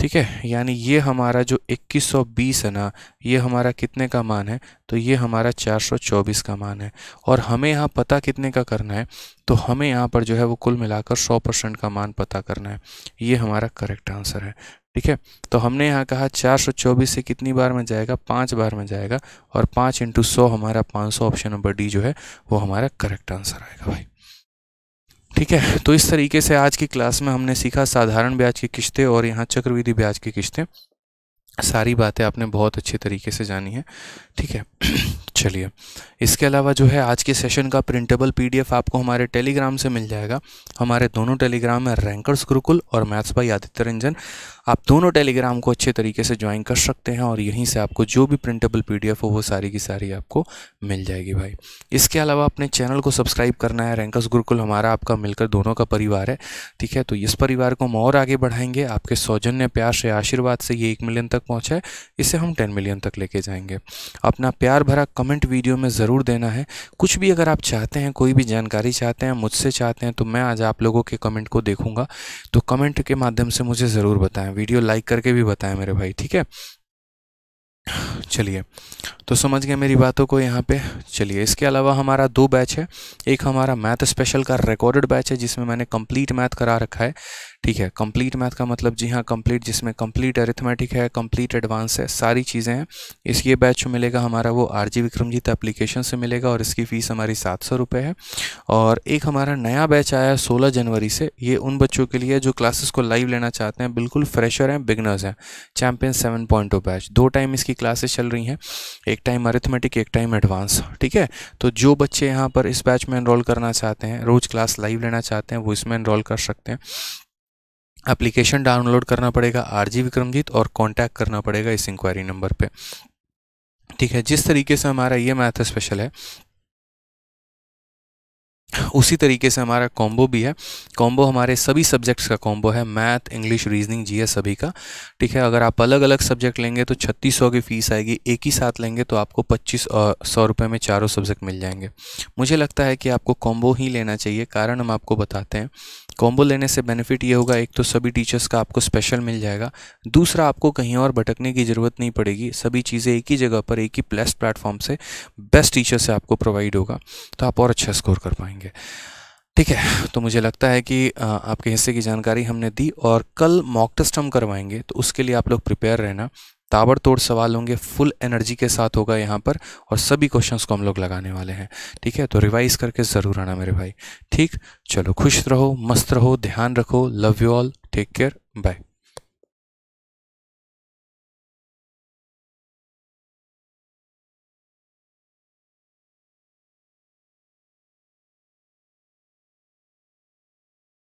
ठीक है यानी ये हमारा जो 2120 है ना ये हमारा कितने का मान है तो ये हमारा 424 का मान है और हमें यहाँ पता कितने का करना है तो हमें यहाँ पर जो है वो कुल मिलाकर 100 परसेंट का मान पता करना है ये हमारा करेक्ट आंसर है ठीक है तो हमने यहाँ कहा 424 से कितनी बार में जाएगा पाँच बार में जाएगा और पाँच इंटू हमारा पाँच ऑप्शन नंबर डी जो है वो हमारा करेक्ट आंसर आएगा भाई ठीक है तो इस तरीके से आज की क्लास में हमने सीखा साधारण ब्याज की किस्तें और यहाँ चक्रविधि ब्याज की किस्तें सारी बातें आपने बहुत अच्छे तरीके से जानी है ठीक है चलिए इसके अलावा जो है आज के सेशन का प्रिंटेबल पीडीएफ आपको हमारे टेलीग्राम से मिल जाएगा हमारे दोनों टेलीग्राम है रैंकर्स गुरुकुल और मैथ्स भाई आदित्य रंजन आप दोनों टेलीग्राम को अच्छे तरीके से ज्वाइन कर सकते हैं और यहीं से आपको जो भी प्रिंटेबल पीडीएफ हो वो सारी की सारी आपको मिल जाएगी भाई इसके अलावा अपने चैनल को सब्सक्राइब करना है रैंकर्स गुरुकुल हमारा आपका मिलकर दोनों का परिवार है ठीक है तो इस परिवार को हम और आगे बढ़ाएंगे आपके सौजन्य प्यार से आशीर्वाद से ये एक मिलियन तक पहुँचा है इसे हम टेन मिलियन तक लेके जाएंगे अपना प्यार भरा कमेंट वीडियो में ज़रूर देना है कुछ भी अगर आप चाहते हैं कोई भी जानकारी चाहते हैं मुझसे चाहते हैं तो मैं आज आप लोगों के कमेंट को देखूंगा तो कमेंट के माध्यम से मुझे ज़रूर बताएं वीडियो लाइक करके भी बताएं मेरे भाई ठीक है चलिए तो समझ गए मेरी बातों को यहाँ पे चलिए इसके अलावा हमारा दो बैच है एक हमारा मैथ स्पेशल का रिकॉर्डेड बैच है जिसमें मैंने कंप्लीट मैथ करा रखा है ठीक है कंप्लीट मैथ का मतलब जी हाँ कंप्लीट जिसमें कंप्लीट अरिथमेटिक है कंप्लीट एडवांस है सारी चीज़ें हैं इस ये बैच जो मिलेगा हमारा वो आर जी विक्रमजीत एप्लीकेशन से मिलेगा और इसकी फ़ीस हमारी सात सौ रुपये है और एक हमारा नया बैच आया है सोलह जनवरी से ये उन बच्चों के लिए जो क्लासेस को लाइव लेना चाहते हैं बिल्कुल फ्रेशर हैं बिगनर्स हैं चैम्पियन सेवन पॉइंट बैच दो टाइम इसकी क्लासेस चल रही हैं एक टाइम अरिथमेटिक एक टाइम एडवांस ठीक है तो जो बच्चे यहाँ पर इस बैच में इनरोल करना चाहते हैं रोज़ क्लास लाइव लेना चाहते हैं वो इसमें इनरोल कर सकते हैं एप्लीकेशन डाउनलोड करना पड़ेगा आर जी विक्रमजीत और कॉन्टैक्ट करना पड़ेगा इस इंक्वायरी नंबर पे ठीक है जिस तरीके से हमारा ये मैथ स्पेशल है उसी तरीके से हमारा कॉम्बो भी है कॉम्बो हमारे सभी सब्जेक्ट्स का कॉम्बो है मैथ इंग्लिश रीजनिंग जी है सभी का ठीक है अगर आप अलग अलग सब्जेक्ट लेंगे तो छत्तीस सौ की फ़ीस आएगी एक ही साथ लेंगे तो आपको पच्चीस सौ रुपये में चारों सब्जेक्ट मिल जाएंगे मुझे लगता है कि आपको कॉम्बो ही लेना चाहिए कारण हम आपको बताते हैं कॉम्बो लेने से बेनिफिट ये होगा एक तो सभी टीचर्स का आपको स्पेशल मिल जाएगा दूसरा आपको कहीं और भटकने की ज़रूरत नहीं पड़ेगी सभी चीज़ें एक ही जगह पर एक ही प्लस प्लेटफॉर्म से बेस्ट टीचर से आपको प्रोवाइड होगा तो आप और अच्छा स्कोर कर पाएंगे ठीक है तो मुझे लगता है कि आपके हिस्से की जानकारी हमने दी और कल मॉक टेस्ट हम करवाएंगे तो उसके लिए आप लोग प्रिपेयर रहना ताबड़तोड़ सवाल होंगे फुल एनर्जी के साथ होगा यहाँ पर और सभी क्वेश्चंस को हम लोग लगाने वाले हैं ठीक है तो रिवाइज करके ज़रूर आना मेरे भाई ठीक चलो खुश रहो मस्त रहो ध्यान रखो love you all take care bye